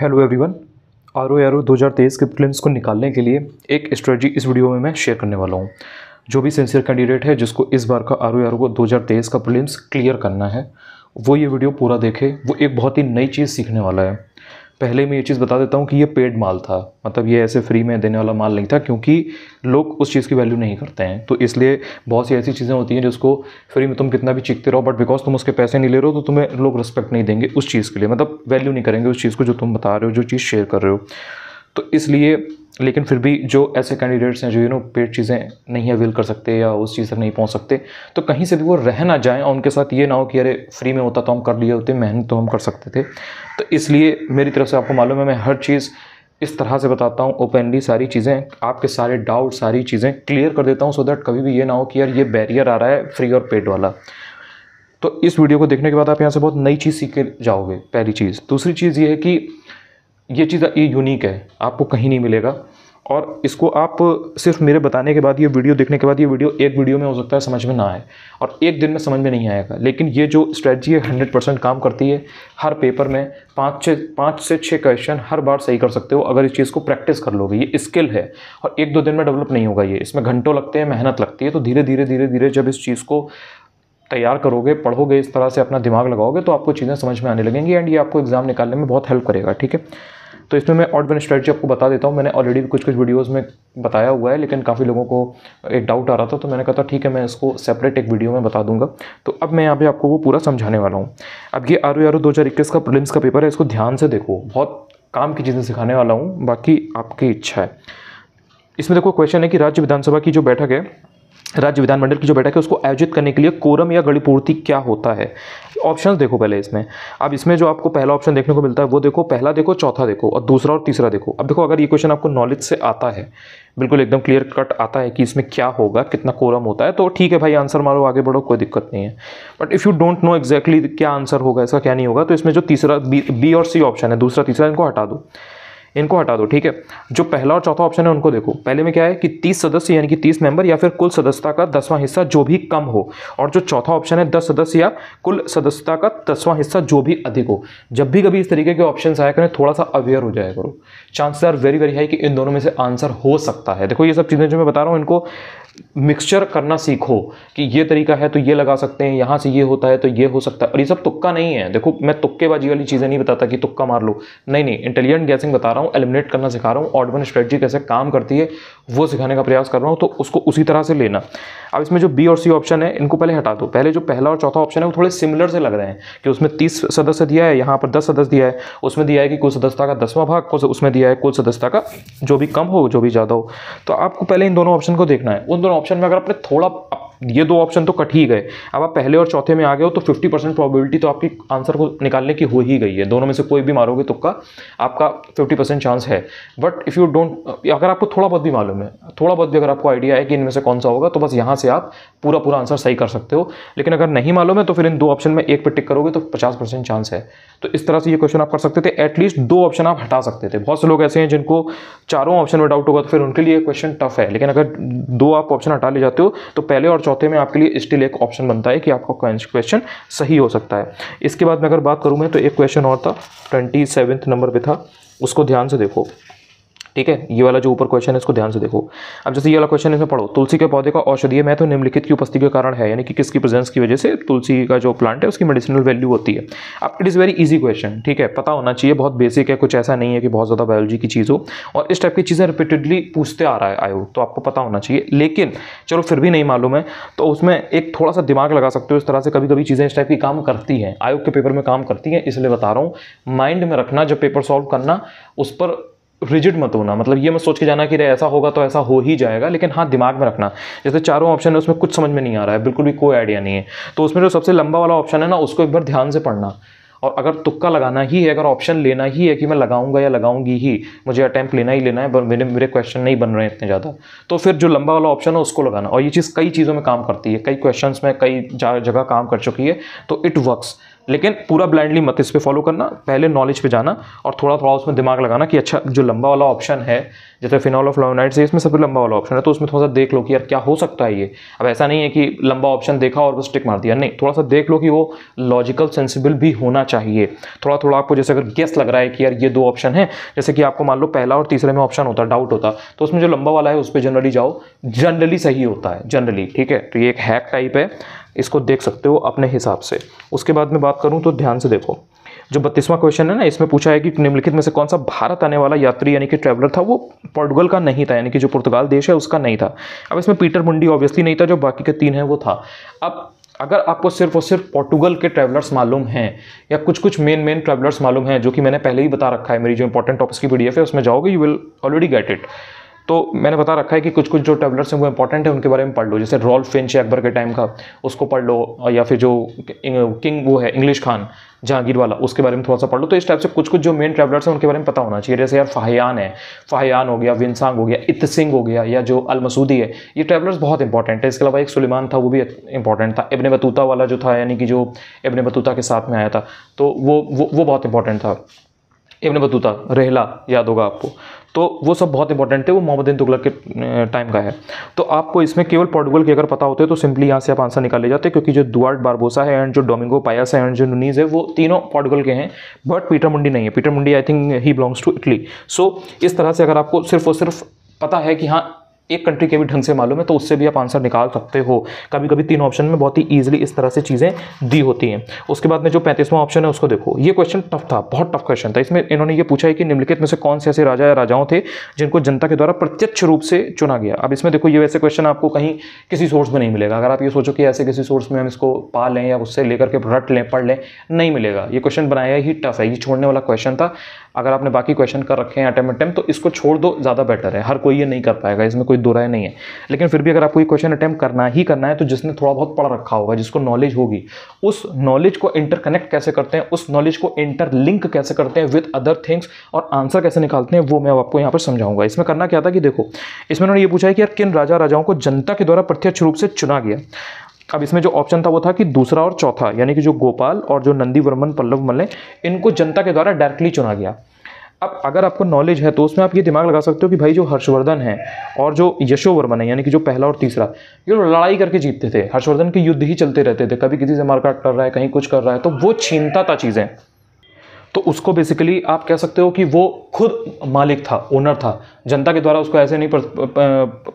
hello everyone R O R O दो के prelims को निकालने के लिए एक स्ट्रेटजी इस वीडियो में मैं शेयर करने वाला हूँ जो भी सेंसियर कैंडिडेट है जिसको इस बार का आर ओ आर ओ दो का प्रीलिम्स क्लियर करना है वो ये वीडियो पूरा देखे वो एक बहुत ही नई चीज़ सीखने वाला है पहले मैं ये चीज़ बता देता हूँ कि ये पेड माल था मतलब ये ऐसे फ्री में देने वाला माल नहीं था क्योंकि लोग उस चीज़ की वैल्यू नहीं करते हैं तो इसलिए बहुत सी ऐसी चीज़ें होती हैं जिसको फ्री में तुम कितना भी चीखते रहो बट बिकॉज तुम उसके पैसे नहीं ले रहे हो तो तुम्हें लोग रिस्पेक्ट नहीं देंगे उस चीज़ के लिए मतलब वैल्यू नहीं करेंगे उस चीज़ को जो तुम बता रहे हो जो चीज़ शेयर कर रहे हो तो इसलिए लेकिन फिर भी जो ऐसे कैंडिडेट्स हैं जो यू नो पेड चीज़ें नहीं अवेल कर सकते या उस चीज़ तक नहीं पहुंच सकते तो कहीं से भी वो रह ना जाएं और उनके साथ ये ना हो कि अरे फ्री में होता तो हम कर लिए होते मेहनत तो हम कर सकते थे तो इसलिए मेरी तरफ से आपको मालूम है मैं हर चीज़ इस तरह से बताता हूँ ओपनली सारी चीज़ें आपके सारे डाउट सारी चीज़ें क्लियर कर देता हूँ सो दैट कभी भी ये ना हो कि यार ये बैरियर आ रहा है फ्री और पेड वाला तो इस वीडियो को देखने के बाद आप यहाँ से बहुत नई चीज़ सीख के जाओगे पहली चीज़ दूसरी चीज़ ये है कि ये चीज़ ये यूनिक है आपको कहीं नहीं मिलेगा और इसको आप सिर्फ मेरे बताने के बाद ये वीडियो देखने के बाद ये वीडियो एक वीडियो में हो सकता है समझ में ना आए और एक दिन में समझ में नहीं आएगा लेकिन ये जो स्ट्रेटजी है हंड्रेड परसेंट काम करती है हर पेपर में पाँच छः पाँच से छः क्वेश्चन हर बार सही कर सकते हो अगर इस चीज़ को प्रैक्टिस कर लोगे ये स्किल है और एक दो दिन में डेवलप नहीं होगा ये इसमें घंटों लगते हैं मेहनत लगती है तो धीरे धीरे धीरे धीरे जब इस चीज़ को तैयार करोगे पढ़ोगे इस तरह से अपना दिमाग लगाओगे तो आपको चीज़ें समझ में आने लगेंगी एंड ये आपको एग्ज़ाम निकालने में बहुत हेल्प करेगा ठीक है तो इसमें मैं ऑड वन स्ट्रेटजी आपको बता देता हूँ मैंने ऑलरेडी कुछ कुछ वीडियोज़ में बताया हुआ है लेकिन काफ़ी लोगों को एक डाउट आ रहा था तो मैंने कहा था ठीक है मैं इसको सेपरेट एक वीडियो में बता दूंगा तो अब मैं यहाँ पे आपको वो पूरा समझाने वाला हूँ अब ये आर ओ आर ओ दो हज़ार इक्कीस का प्रिलिम्स का पेपर है इसको ध्यान से देखो बहुत काम की चीज़ें सिखाने वाला हूँ बाकी आपकी इच्छा है इसमें देखो क्वेश्चन है कि राज्य विधानसभा की जो बैठक है राज्य विधानमंडल की जो बैठक है उसको आयोजित करने के लिए कोरम या गणिपूर्ति क्या होता है ऑप्शन देखो पहले इसमें अब इसमें जो आपको पहला ऑप्शन देखने को मिलता है वो देखो पहला देखो चौथा देखो और दूसरा और तीसरा देखो अब देखो अगर ये क्वेश्चन आपको नॉलेज से आता है बिल्कुल एकदम क्लियर कट आता है कि इसमें क्या होगा कितना कोरम होता है तो ठीक है भाई आंसर मारो आगे बढ़ो कोई दिक्कत नहीं है but if you don't know exactly क्या आंसर होगा इसका क्या नहीं होगा तो इसमें जो तीसरा बी, बी और सी ऑप्शन है दूसरा तीसरा इनको हटा दो इनको हटा दो ठीक है जो पहला और चौथा ऑप्शन है उनको देखो पहले में क्या है कि तीस सदस्य यानी कि तीस मेंबर या फिर कुल सदस्यता का दसवां हिस्सा जो भी कम हो और जो चौथा ऑप्शन है दस सदस्य या कुल सदस्यता का दसवां हिस्सा जो भी अधिक हो जब भी कभी इस तरीके के ऑप्शन आया करें थोड़ा सा अवेयर हो जाएगा करो chances are very very high कि इन दोनों में से आंसर हो सकता है देखो ये सब चीज़ें जो मैं बता रहा हूँ इनको मिक्सचर करना सीखो कि ये तरीका है तो ये लगा सकते हैं यहाँ से ये होता है तो ये हो सकता है और ये सब तुक्का नहीं है देखो मैं तुक्केबाजी वाली चीज़ें नहीं बताता कि तुक्का मार लो नहीं नहीं इंटेलिजेंट गैसिंग बता रहा हूँ एलिमिनेट करना सिखा रहा हूँ ऑडमन स्ट्रेटजी कैसे काम करती है वो सिखाने का प्रयास कर रहा हूँ तो उसको उसी तरह से लेना अब इसमें जो बी और सी ऑप्शन है इनको पहले हटा दो पहले जो पहला और चौथा ऑप्शन है वो थोड़े सिमिलर से लग रहे हैं कि उसमें तीस सदस्य दिया है यहाँ पर दस सदस्य दिया है उसमें दिया है कि कुल सदस्यता का दसवां भाग उसमें दिया है कुल सदस्यता का जो भी कम हो जो भी ज़्यादा हो तो आपको पहले इन दोनों ऑप्शन को देखना है उन दोनों ऑप्शन में अगर आपने थोड़ा ये दो ऑप्शन तो कट ही गए अब आप पहले और चौथे में आ गए हो तो फिफ्टी परसेंट प्रॉबिलिटी तो आपकी आंसर को निकालने की हो ही गई है दोनों में से कोई भी मारोगे तो का आपका फिफ्टी परसेंट चांस है बट इफ़ यू डोंट अगर आपको थोड़ा बहुत भी मालूम है थोड़ा बहुत भी अगर आपको आइडिया है कि इनमें से कौन सा होगा तो बस यहाँ से आप पूरा पूरा आंसर सही कर सकते हो लेकिन अगर नहीं मालूम है तो फिर इन दो ऑप्शन में एक पर टिक करोगे तो पचास परसेंट चांस है तो इस तरह से ये क्वेश्चन आप कर सकते थे एटलीस्ट दो ऑप्शन आप हटा सकते थे बहुत से लोग ऐसे हैं जिनको चारों ऑप्शन में डाउट होगा तो फिर उनके लिए क्वेश्चन टफ है लेकिन अगर दो आप ऑप्शन हटा ले जाते हो तो पहले और चौथे में आपके लिए स्टिल एक ऑप्शन बनता है कि आपका क्वेश्चन सही हो सकता है इसके बाद मैं अगर बात करूँ मैं तो एक क्वेश्चन और था ट्वेंटी नंबर पर था उसको ध्यान से देखो ठीक है ये वाला जो ऊपर क्वेश्चन है इसको ध्यान से देखो अब जैसे ये वाला क्वेश्चन इसमें पढ़ो तुलसी के पौधे का औषधीय महत्व तो निम्नलिखित की उपस्थिति के कारण है यानी कि किसकी प्रेजेंस की वजह से तुलसी का जो प्लांट है उसकी मेडिसिनल वैल्यू होती है अब it is very easy question ठीक है पता होना चाहिए बहुत बेसिक है कुछ ऐसा नहीं है कि बहुत ज़्यादा बायोलॉजी की चीज़ हो और इस टाइप की चीज़ें रिपीटेडली पूछते आ रहा है आयो तो आपको पता होना चाहिए लेकिन चलो फिर भी नहीं मालूम है तो उसमें एक थोड़ा सा दिमाग लगा सकते हो इस तरह से कभी कभी चीज़ें इस टाइप की काम करती हैं आयोग के पेपर में काम करती हैं इसलिए बता रहा हूँ माइंड में रखना जब पेपर सॉल्व करना उस पर रिजिड मत होना मतलब ये मत सोच के जाना कि ऐसा होगा तो ऐसा हो ही जाएगा लेकिन हाँ दिमाग में रखना जैसे चारों ऑप्शन है उसमें कुछ समझ में नहीं आ रहा है बिल्कुल भी कोई आइडिया नहीं है तो उसमें जो सबसे लंबा वाला ऑप्शन है ना उसको एक बार ध्यान से पढ़ना और अगर तुक्का लगाना ही है अगर ऑप्शन लेना ही है कि मैं लगाऊंगा या लगाऊंगी ही मुझे अटैम्प्ट लेना ही लेना है मेरे मेरे क्वेश्चन नहीं बन रहे इतने ज़्यादा तो फिर जो लंबा वाला ऑप्शन है उसको लगाना और ये चीज़ कई चीज़ों में काम करती है कई क्वेश्चन में कई जगह काम कर चुकी है तो इट वर्क्स लेकिन पूरा ब्लाइंडली मत इस पर फॉलो करना पहले नॉलेज पे जाना और थोड़ा थोड़ा उसमें दिमाग लगाना कि अच्छा जो लंबा वाला ऑप्शन है जैसे फिनॉल ऑफ लोनाइट्स है इसमें सबसे लंबा वाला ऑप्शन है तो उसमें थोड़ा सा देख लो कि यार क्या हो सकता है ये अब ऐसा नहीं है कि लंबा ऑप्शन देखा और बस टिक मार दिया नहीं थोड़ा सा देख लो कि वो लॉजिकल सेंसिबल भी होना चाहिए थोड़ा थोड़ा आपको जैसे अगर गेस लग रहा है कि यार ये दो ऑप्शन है जैसे कि आपको मान लो पहला और तीसरे में ऑप्शन होता डाउट होता तो उसमें जो लंबा वाला है उस पर जनरली जाओ जनरली सही होता है जनरली ठीक है तो ये एक हैक टाइप है इसको देख सकते हो अपने हिसाब से उसके बाद में बात करूँ तो ध्यान से देखो जो बत्तीसवां क्वेश्चन है ना इसमें पूछा है कि निम्नलिखित में से कौन सा भारत आने वाला यात्री यानी कि ट्रैवलर था वो पोर्टुगल का नहीं था यानी कि जो पुर्तगाल देश है उसका नहीं था अब इसमें पीटर मुंडी ऑब्वियसली नहीं था जो बाकी के तीन हैं वो था अब अगर आपको सिर्फ और सिर्फ पोर्टुगल के ट्रैवलर्स मालूम हैं या कुछ कुछ मेन मेन ट्रैवलर्स मालूम हैं जो कि मैंने पहले ही बता रखा है मेरी जो इंपॉर्टेंट टॉपिक्स की पीडीएफ है उसमें जाओगे you will already get it तो मैंने बता रखा है कि कुछ कुछ जो टेबलर्स हैं वो इंपॉर्टेंट है उनके बारे में पढ़ लो जैसे रॉल फिंच है अकबर के टाइम का उसको पढ़ लो या फिर जो किंग वो है इंग्लिश खान जहांगीर वाला उसके बारे में थोड़ा सा पढ़ लो तो इस टाइप से कुछ कुछ जो मेन ट्रेवलर्स हैं उनके बारे में पता होना चाहिए जैसे यार फाहयान है फाहयान हो गया विनसांग हो गया इत सिंह हो गया या जो अल मसूदी है ये ट्रेवलर्स बहुत इंपॉर्टेंट है इसके अलावा एक सुलेमान था वो भी इंपॉर्टेंट था इबन बतूता वाला जो था यानी कि जो इबन बतूता के साथ में आया था तो वो वो, वो बहुत इंपॉर्टेंट था इबन बतूता रेहला याद होगा आपको तो वो सब बहुत इंपॉर्टेंट थे वो मोहम्मद तुगलक के टाइम का है तो आपको इसमें केवल पोर्टुगल की अगर पता होते तो सिंपली यहाँ से आप आंसर निकाले जाते क्योंकि जो दुआर्ट बारबोसा है एंड जो डोमिंगो पायास है एंड जो नुनीज है वो तीनों पोर्टुगल के हैं बट पीटर मुंडी नहीं है Peter Mundy I think he belongs to Italy so इस तरह से अगर आपको सिर्फ और सिर्फ पता है कि हाँ एक कंट्री के भी ढंग से मालूम है तो उससे भी आप आंसर निकाल सकते हो कभी कभी तीन ऑप्शन में बहुत ही ईजिली इस तरह से चीज़ें दी होती हैं उसके बाद में जो पैंतीसवां ऑप्शन है उसको देखो ये क्वेश्चन टफ था बहुत टफ क्वेश्चन था इसमें इन्होंने ये पूछा है कि निम्नलिखित में से कौन से ऐसे राजा या राजाओं थे जिनको जनता के द्वारा प्रत्यक्ष रूप से चुना गया अब इसमें देखो ये वैसे क्वेश्चन आपको कहीं किसी सोर्स में नहीं मिलेगा अगर आप ये सोचो कि ऐसे किसी सोर्स में हम इसको पा लें या उससे लेकर के रट लें पढ़ लें नहीं मिलेगा ये क्वेश्चन बनाया ही टफ है ये छोड़ने वाला क्वेश्चन था अगर आपने बाकी क्वेश्चन कर रखे हैं अटैम्प अटैम्प तो इसको छोड़ दो ज़्यादा बेटर है हर कोई ये नहीं कर पाएगा इसमें कोई दो राय नहीं है लेकिन फिर भी अगर आपको ये क्वेश्चन अटैम्प करना ही करना है तो जिसने थोड़ा बहुत पढ़ रखा होगा जिसको नॉलेज होगी उस नॉलेज को इंटरकनेक्ट कैसे करते हैं उस नॉलेज को इंटरलिंक कैसे करते हैं विद अदर थिंग्स और आंसर कैसे निकालते हैं वो मैं आपको यहाँ पर समझाऊंगा इसमें करना क्या था कि देखो इसमें उन्होंने ये पूछा है कि यार किन राजा राजाओं को जनता के द्वारा प्रत्यक्ष रूप से चुना गया अब इसमें जो ऑप्शन था वो था कि दूसरा और चौथा यानी कि जो गोपाल और जो नंदीवर्मन पल्लव मल्ले इनको जनता के द्वारा डायरेक्टली चुना गया अब अगर आपको नॉलेज है तो उसमें आप ये दिमाग लगा सकते हो कि भाई जो हर्षवर्धन है और जो यशोवर्मन है यानी कि जो पहला और तीसरा ये लड़ाई करके जीतते थे हर्षवर्धन के युद्ध ही चलते रहते थे कभी किसी से मारकाट कर रहा है कहीं कुछ कर रहा है तो वो छीनता था चीज़ें तो उसको बेसिकली आप कह सकते हो कि वो खुद मालिक था ओनर था जनता के द्वारा उसको ऐसे नहीं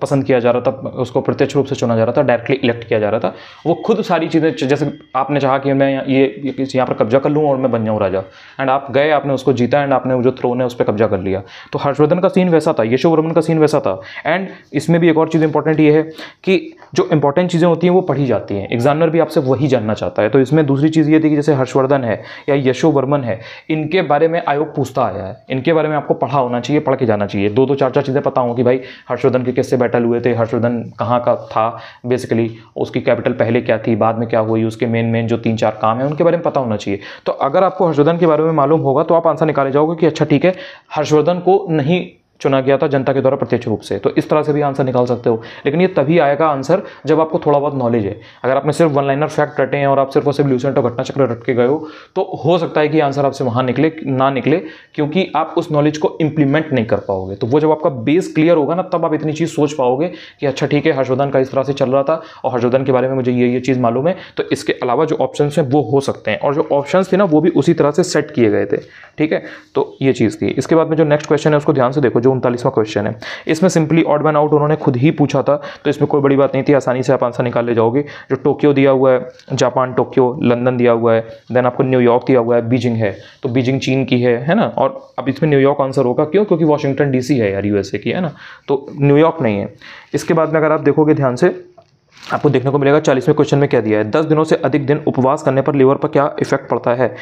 पसंद किया जा रहा था उसको प्रत्यक्ष रूप से चुना जा रहा था डायरेक्टली इलेक्ट किया जा रहा था वो खुद सारी चीज़ें जैसे आपने चाहा कि मैं ये यहाँ पर कब्जा कर लूँ और मैं बन जाऊँ राजा एंड आप गए आपने उसको जीता एंड आपने जो थ्रोन है उस पर कब्जा कर लिया तो हर्षवर्धन का सीन वैसा था यशोवर्मन का सीन वैसा था एंड इसमें भी एक और चीज़ इंपॉर्टेंट ये है कि जो इंपॉर्टेंट चीज़ें होती हैं वो पढ़ी जाती हैं एग्जामिनर भी आपसे वही जानना चाहता है तो इसमें दूसरी चीज़ ये थी कि जैसे हर्षवर्धन है या यशोवर्मन है इनके बारे में आयोग पूछता आया है इनके बारे में आपको पढ़ा होना चाहिए पढ़ के जाना चाहिए दो दो चार चार चीज़ें पता हूँ कि भाई हर्षवर्धन के किससे बैटल हुए थे हर्षवर्धन कहाँ का था बेसिकली उसकी कैपिटल पहले क्या थी बाद में क्या हुई उसके मेन मेन जो तीन चार काम है उनके बारे में पता होना चाहिए तो अगर आपको हर्षवर्धन के बारे में मालूम होगा तो आप आंसर निकाले जाओगे कि अच्छा ठीक है हर्षवर्धन को नहीं चुना गया था जनता के द्वारा प्रत्यक्ष रूप से तो इस तरह से भी आंसर निकाल सकते हो लेकिन ये तभी आएगा आंसर जब आपको थोड़ा बहुत नॉलेज है अगर आपने सिर्फ वन लाइनर फैक्ट रटे हैं और आप सिर्फ और सिर्फ ल्यूसेंट और चक्र रट के गए हो तो हो सकता है कि आंसर आपसे वहाँ निकले ना निकले क्योंकि आप उस नॉलेज को इंप्लीमेंट नहीं कर पाओगे तो वो जब आपका बेस क्लियर होगा ना तब आप इतनी चीज़ सोच पाओगे कि अच्छा ठीक है हर्षवर्धन का इस तरह से चल रहा था और हर्षवर्धन के बारे में मुझे ये ये चीज़ मालूम है तो इसके अलावा जो ऑप्शन हैं वो हो सकते हैं और जो ऑप्शन थे ना वो भी उसी तरह से सेट किए गए थे ठीक है तो ये चीज़ थी इसके बाद में जो नेक्स्ट क्वेश्चन है उसको ध्यान से देखो जो उनतालीसवां क्वेश्चन है इसमें सिंपली ऑड मैन आउट उन्होंने खुद ही पूछा था तो इसमें कोई बड़ी बात नहीं थी आसानी से आप आंसर निकाल ले जाओगे जो टोक्यो दिया हुआ है जापान टोक्यो लंदन दिया हुआ है देन आपको न्यूयॉर्क दिया हुआ है बीजिंग है तो बीजिंग चीन की है है ना और अब इसमें न्यूयॉर्क आंसर होगा क्यों क्योंकि वॉशिंगटन डी है यार यूएसए की है ना तो न्यूयॉर्क नहीं है इसके बाद में अगर आप देखोगे ध्यान से आपको देखने को मिलेगा चालीसवें क्वेश्चन में क्या दिया है दस दिनों से अधिक दिन उपवास करने पर लीवर पर क्या इफेक्ट पड़ता है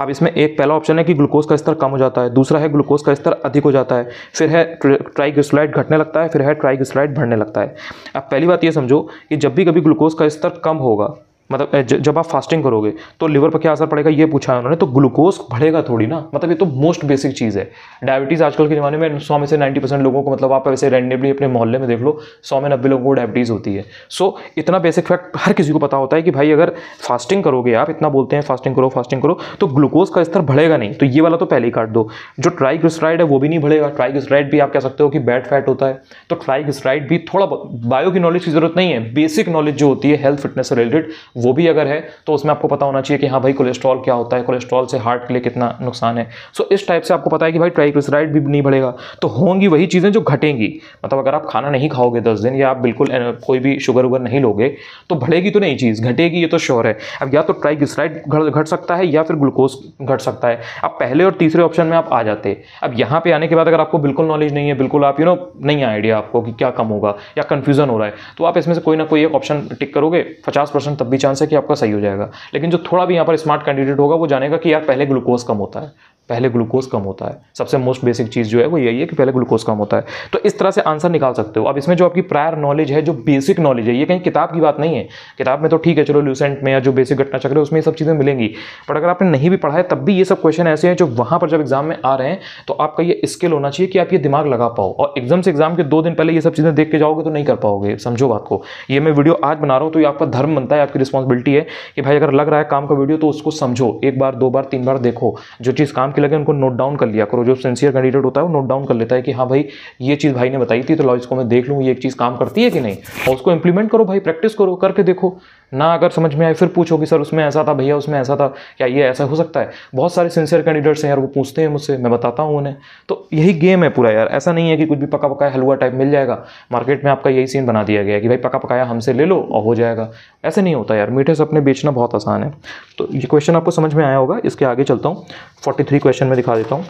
अब इसमें एक पहला ऑप्शन है कि ग्लूकोज का स्तर कम हो जाता है दूसरा है ग्लूकोज का स्तर अधिक हो जाता है फिर है ट्राइग्लिसराइड घटने लगता है फिर है ट्राइग्लिसराइड बढ़ने लगता है अब पहली बात यह समझो कि जब भी कभी ग्लूकोज का स्तर कम होगा मतलब जब आप फास्टिंग करोगे तो लिवर पर क्या असर पड़ेगा ये पूछा है उन्होंने तो ग्लूकोज बढ़ेगा थोड़ी ना मतलब ये तो मोस्ट बेसिक चीज़ है डायबिटीज़ आजकल के ज़माने में सौ में से नाइन्टी परसेंट लोगों को मतलब आप ऐसे रैंडमली अपने मोहल्ले में देख लो सौ में नब्बे लोगों को डायबिटीज़ होती है सो इतना बेसिक फैक्ट हर किसी को पता होता है कि भाई अगर फास्टिंग करोगे आप इतना बोलते हैं फास्टिंग करो फास्टिंग करो तो ग्लूकोज का स्तर बढ़ेगा नहीं तो ये वाला तो पहले ही काट दो जो ट्राइग्लिसराइड है वो भी नहीं बढ़ेगा ट्राइग्लिसराइड भी आप कह सकते हो कि बैड फैट होता है तो ट्राइग्लिसराइड भी थोड़ा बायो की नॉलेज की जरूरत नहीं है बेसिक नॉलेज जो होती है हेल्थ फिटनेस से रिलेटेड वो भी अगर है तो उसमें आपको पता होना चाहिए कि हाँ भाई कोलेस्ट्रॉल क्या होता है कोलेस्ट्रॉल से हार्ट के लिए कितना नुकसान है सो इस टाइप से आपको पता है कि भाई ट्राइग्लिसराइड भी नहीं बढ़ेगा तो होंगी वही चीज़ें जो घटेंगी मतलब अगर आप खाना नहीं खाओगे दस दिन या आप बिल्कुल कोई भी शुगर वगर नहीं लोगे तो बढ़ेगी तो नहीं चीज़ घटेगी ये तो श्योर है अब या तो ट्राइग्लिसराइड घट सकता है या फिर ग्लूकोज घट सकता है अब पहले और तीसरे ऑप्शन में आप आ जाते अब यहाँ पर आने के बाद अगर आपको बिल्कुल नॉलेज नहीं है बिल्कुल आप यू नो नहीं आइडिया आपको कि क्या कम होगा या कन्फ्यूज़न हो रहा है तो आप इसमें से कोई ना कोई एक ऑप्शन टिक करोगे पचास परसेंट तब भी चांस है कि आपका सही हो जाएगा लेकिन जो थोड़ा भी यहाँ पर स्मार्ट कैंडिडेट होगा वो जानेगा कि यार पहले ग्लूकोज कम होता है पहले ग्लूकोज कम होता है सबसे मोस्ट बेसिक चीज़ जो है वो यही है कि पहले ग्लूकोज कम होता है तो इस तरह से आंसर निकाल सकते हो अब इसमें जो आपकी प्रायर नॉलेज है जो बेसिक नॉलेज है ये कहीं किताब की बात नहीं है किताब में तो ठीक है चलो ल्यूसेंट में या जो बेसिक घटना चक्र है उसमें ये सब चीज़ें मिलेंगी बट अगर आपने नहीं भी पढ़ा है तब भी ये सब क्वेश्चन ऐसे हैं जो वहाँ पर जब एग्जाम में आ रहे हैं तो आपका ये स्किल होना चाहिए कि आप ये दिमाग लगा पाओ और एग्जाम से एग्जाम के दो दिन पहले ये सब चीज़ें देख के जाओगे तो नहीं कर पाओगे समझो बात को ये मैं वीडियो आज बना रहा हूँ तो ये आपका धर्म बनता है आपकी रिस्पॉन्सिबिलिटी है कि भाई अगर लग रहा है काम का वीडियो तो उसको समझो एक बार दो बार तीन बार देखो जो चीज़ काम के लगे उनको नोट डाउन कर लिया करो जो सिंसियर कैंडिडेट होता है वो नोट डाउन कर लेता है कि हाँ भाई ये चीज़ भाई ने बताई थी तो लॉ इसको मैं देख लूँ ये एक चीज़ काम करती है कि नहीं और उसको इंप्लीमेंट करो भाई प्रैक्टिस करो करके देखो ना अगर समझ में आए फिर पूछोगे सर उसमें ऐसा था भैया उसमें ऐसा था क्या ये ऐसा हो सकता है बहुत सारे सिंसियर कैंडिडेट्स हैं यार वो पूछते हैं मुझसे मैं बताता हूँ उन्हें तो यही गेम है पूरा यार ऐसा नहीं है कि कुछ भी पका पकाया हलवा टाइप मिल जाएगा मार्केट में आपका यही सीन बना दिया गया कि भाई पका पकाया हमसे ले लो और हो जाएगा ऐसे नहीं होता यार मीठे सपने बेचना बहुत आसान है तो ये क्वेश्चन आपको समझ में आया होगा इसके आगे चलता हूँ फोर्टी क्वेश्चन में दिखा देता हूँ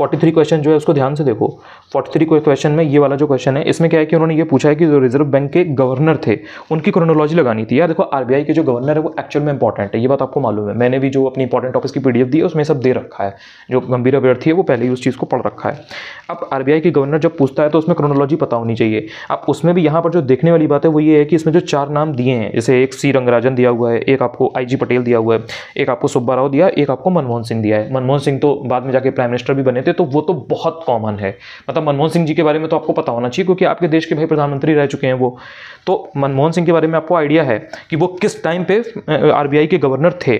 43 क्वेश्चन जो है उसको ध्यान से देखो 43 को क्वेश्चन में ये वाला जो क्वेश्चन है इसमें क्या है कि उन्होंने ये पूछा है कि जो रिजर्व बैंक के गवर्नर थे उनकी क्रोनोलॉजी लगानी थी यार देखो आरबीआई के जो गवर्नर है वो एक्चुअल में इंपॉर्टेंट है ये बात आपको मालूम है मैंने भी जो अपनी इंपॉर्टेंट ऑफिस की पीडीएफ दी है उसमें सब दे रखा है जो गंभीर अभ्यर्थी है वो पहले ही उस चीज़ को पढ़ रखा है अब आरबीआई के गवर्नर जब पूछता है तो उसमें क्रोनोलॉजी पता होनी चाहिए अब उसमें भी यहाँ पर जो देखने वाली बात है वो ये है कि इसमें जो चार नाम दिए हैं जैसे एक सी रंगराजन दिया हुआ है एक आपको आई पटेल दिया हुआ है एक आपको सुब्बा राव दिया एक आपको मनमोहन सिंह दिया है मनमोहन सिंह तो बाद में जाके प्राइम मिनिस्टर भी बने थे तो वो तो बहुत कॉमन है मतलब मनमोहन सिंह जी के बारे में तो आपको पता होना चाहिए क्योंकि आपके देश के भाई प्रधानमंत्री रह चुके हैं वो तो मनमोहन सिंह के बारे में आपको आइडिया है कि वो किस टाइम पे आरबीआई के गवर्नर थे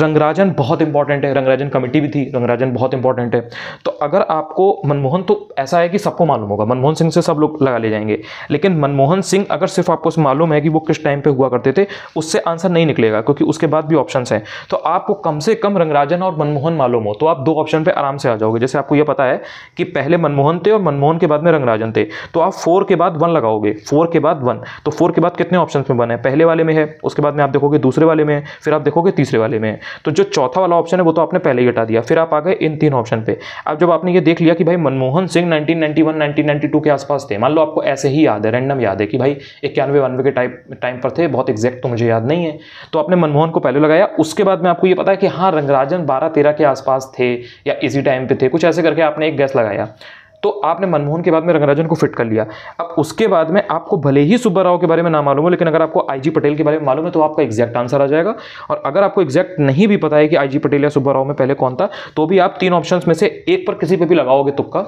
रंगराजन बहुत इंपॉर्टेंट है रंगराजन कमेटी भी थी रंगराजन बहुत इंपॉर्टेंट है तो अगर आपको मनमोहन तो ऐसा है कि सबको मालूम होगा मनमोहन सिंह से सब लोग लगा ले जाएंगे लेकिन मनमोहन सिंह अगर सिर्फ आपको मालूम है कि वो किस टाइम पर हुआ करते थे उससे आंसर नहीं निकलेगा क्योंकि उसके बाद भी ऑप्शन हैं तो आपको कम से कम रंगराजन और मनमोहन मालूम हो तो आप दो ऑप्शन पर आराम से आ जाओगे जैसे आपको यह पता है कि पहले मनमोहन थे और मनमोहन के बाद में रंगराजन थे तो आप फोर के बाद वन लगाओगे फोर के बाद वन तो फोर के बाद कितने ऑप्शन में वन है पहले वाले में है उसके बाद में आप देखोगे दूसरे वाले में फिर आप देखोगे तीसरे वाले में तो जो चौथा वाला ऑप्शन है वो तो आपने पहले ही हटा दिया फिर आप आ गए इन तीन ऑप्शन पर अब जब आपने ये देख लिया कि भाई मनमोहन सिंह नाइनटीन नाइनटी के आसपास थे मान लो आपको ऐसे ही याद है रैंडम याद है कि भाई इक्यानवे वनवे के टाइप टाइम पर थे बहुत एग्जैक्ट तो मुझे याद नहीं है तो आपने मनमोहन को पहले लगाया उसके बाद में आपको ये पता है कि हाँ रंगराजन बारह तेरह के आसपास थे या इसी टाइम पे थे कुछ ऐसे करके आपने एक गैस लगाया तो आपने मनमोहन के बाद में रंगराजन को फिट कर लिया अब उसके बाद में आपको भले ही सुब्बा राव के बारे में ना मालूम हो लेकिन अगर आपको आईजी पटेल के बारे में मालूम है तो आपका एग्जैक्ट आंसर आ जाएगा और अगर आपको एग्जैक्ट नहीं भी पता है कि आईजी पटेल या सुब्बा राव में पहले कौन था तो भी आप तीन ऑप्शन में से एक पर किसी पर भी लगाओगे तुक्का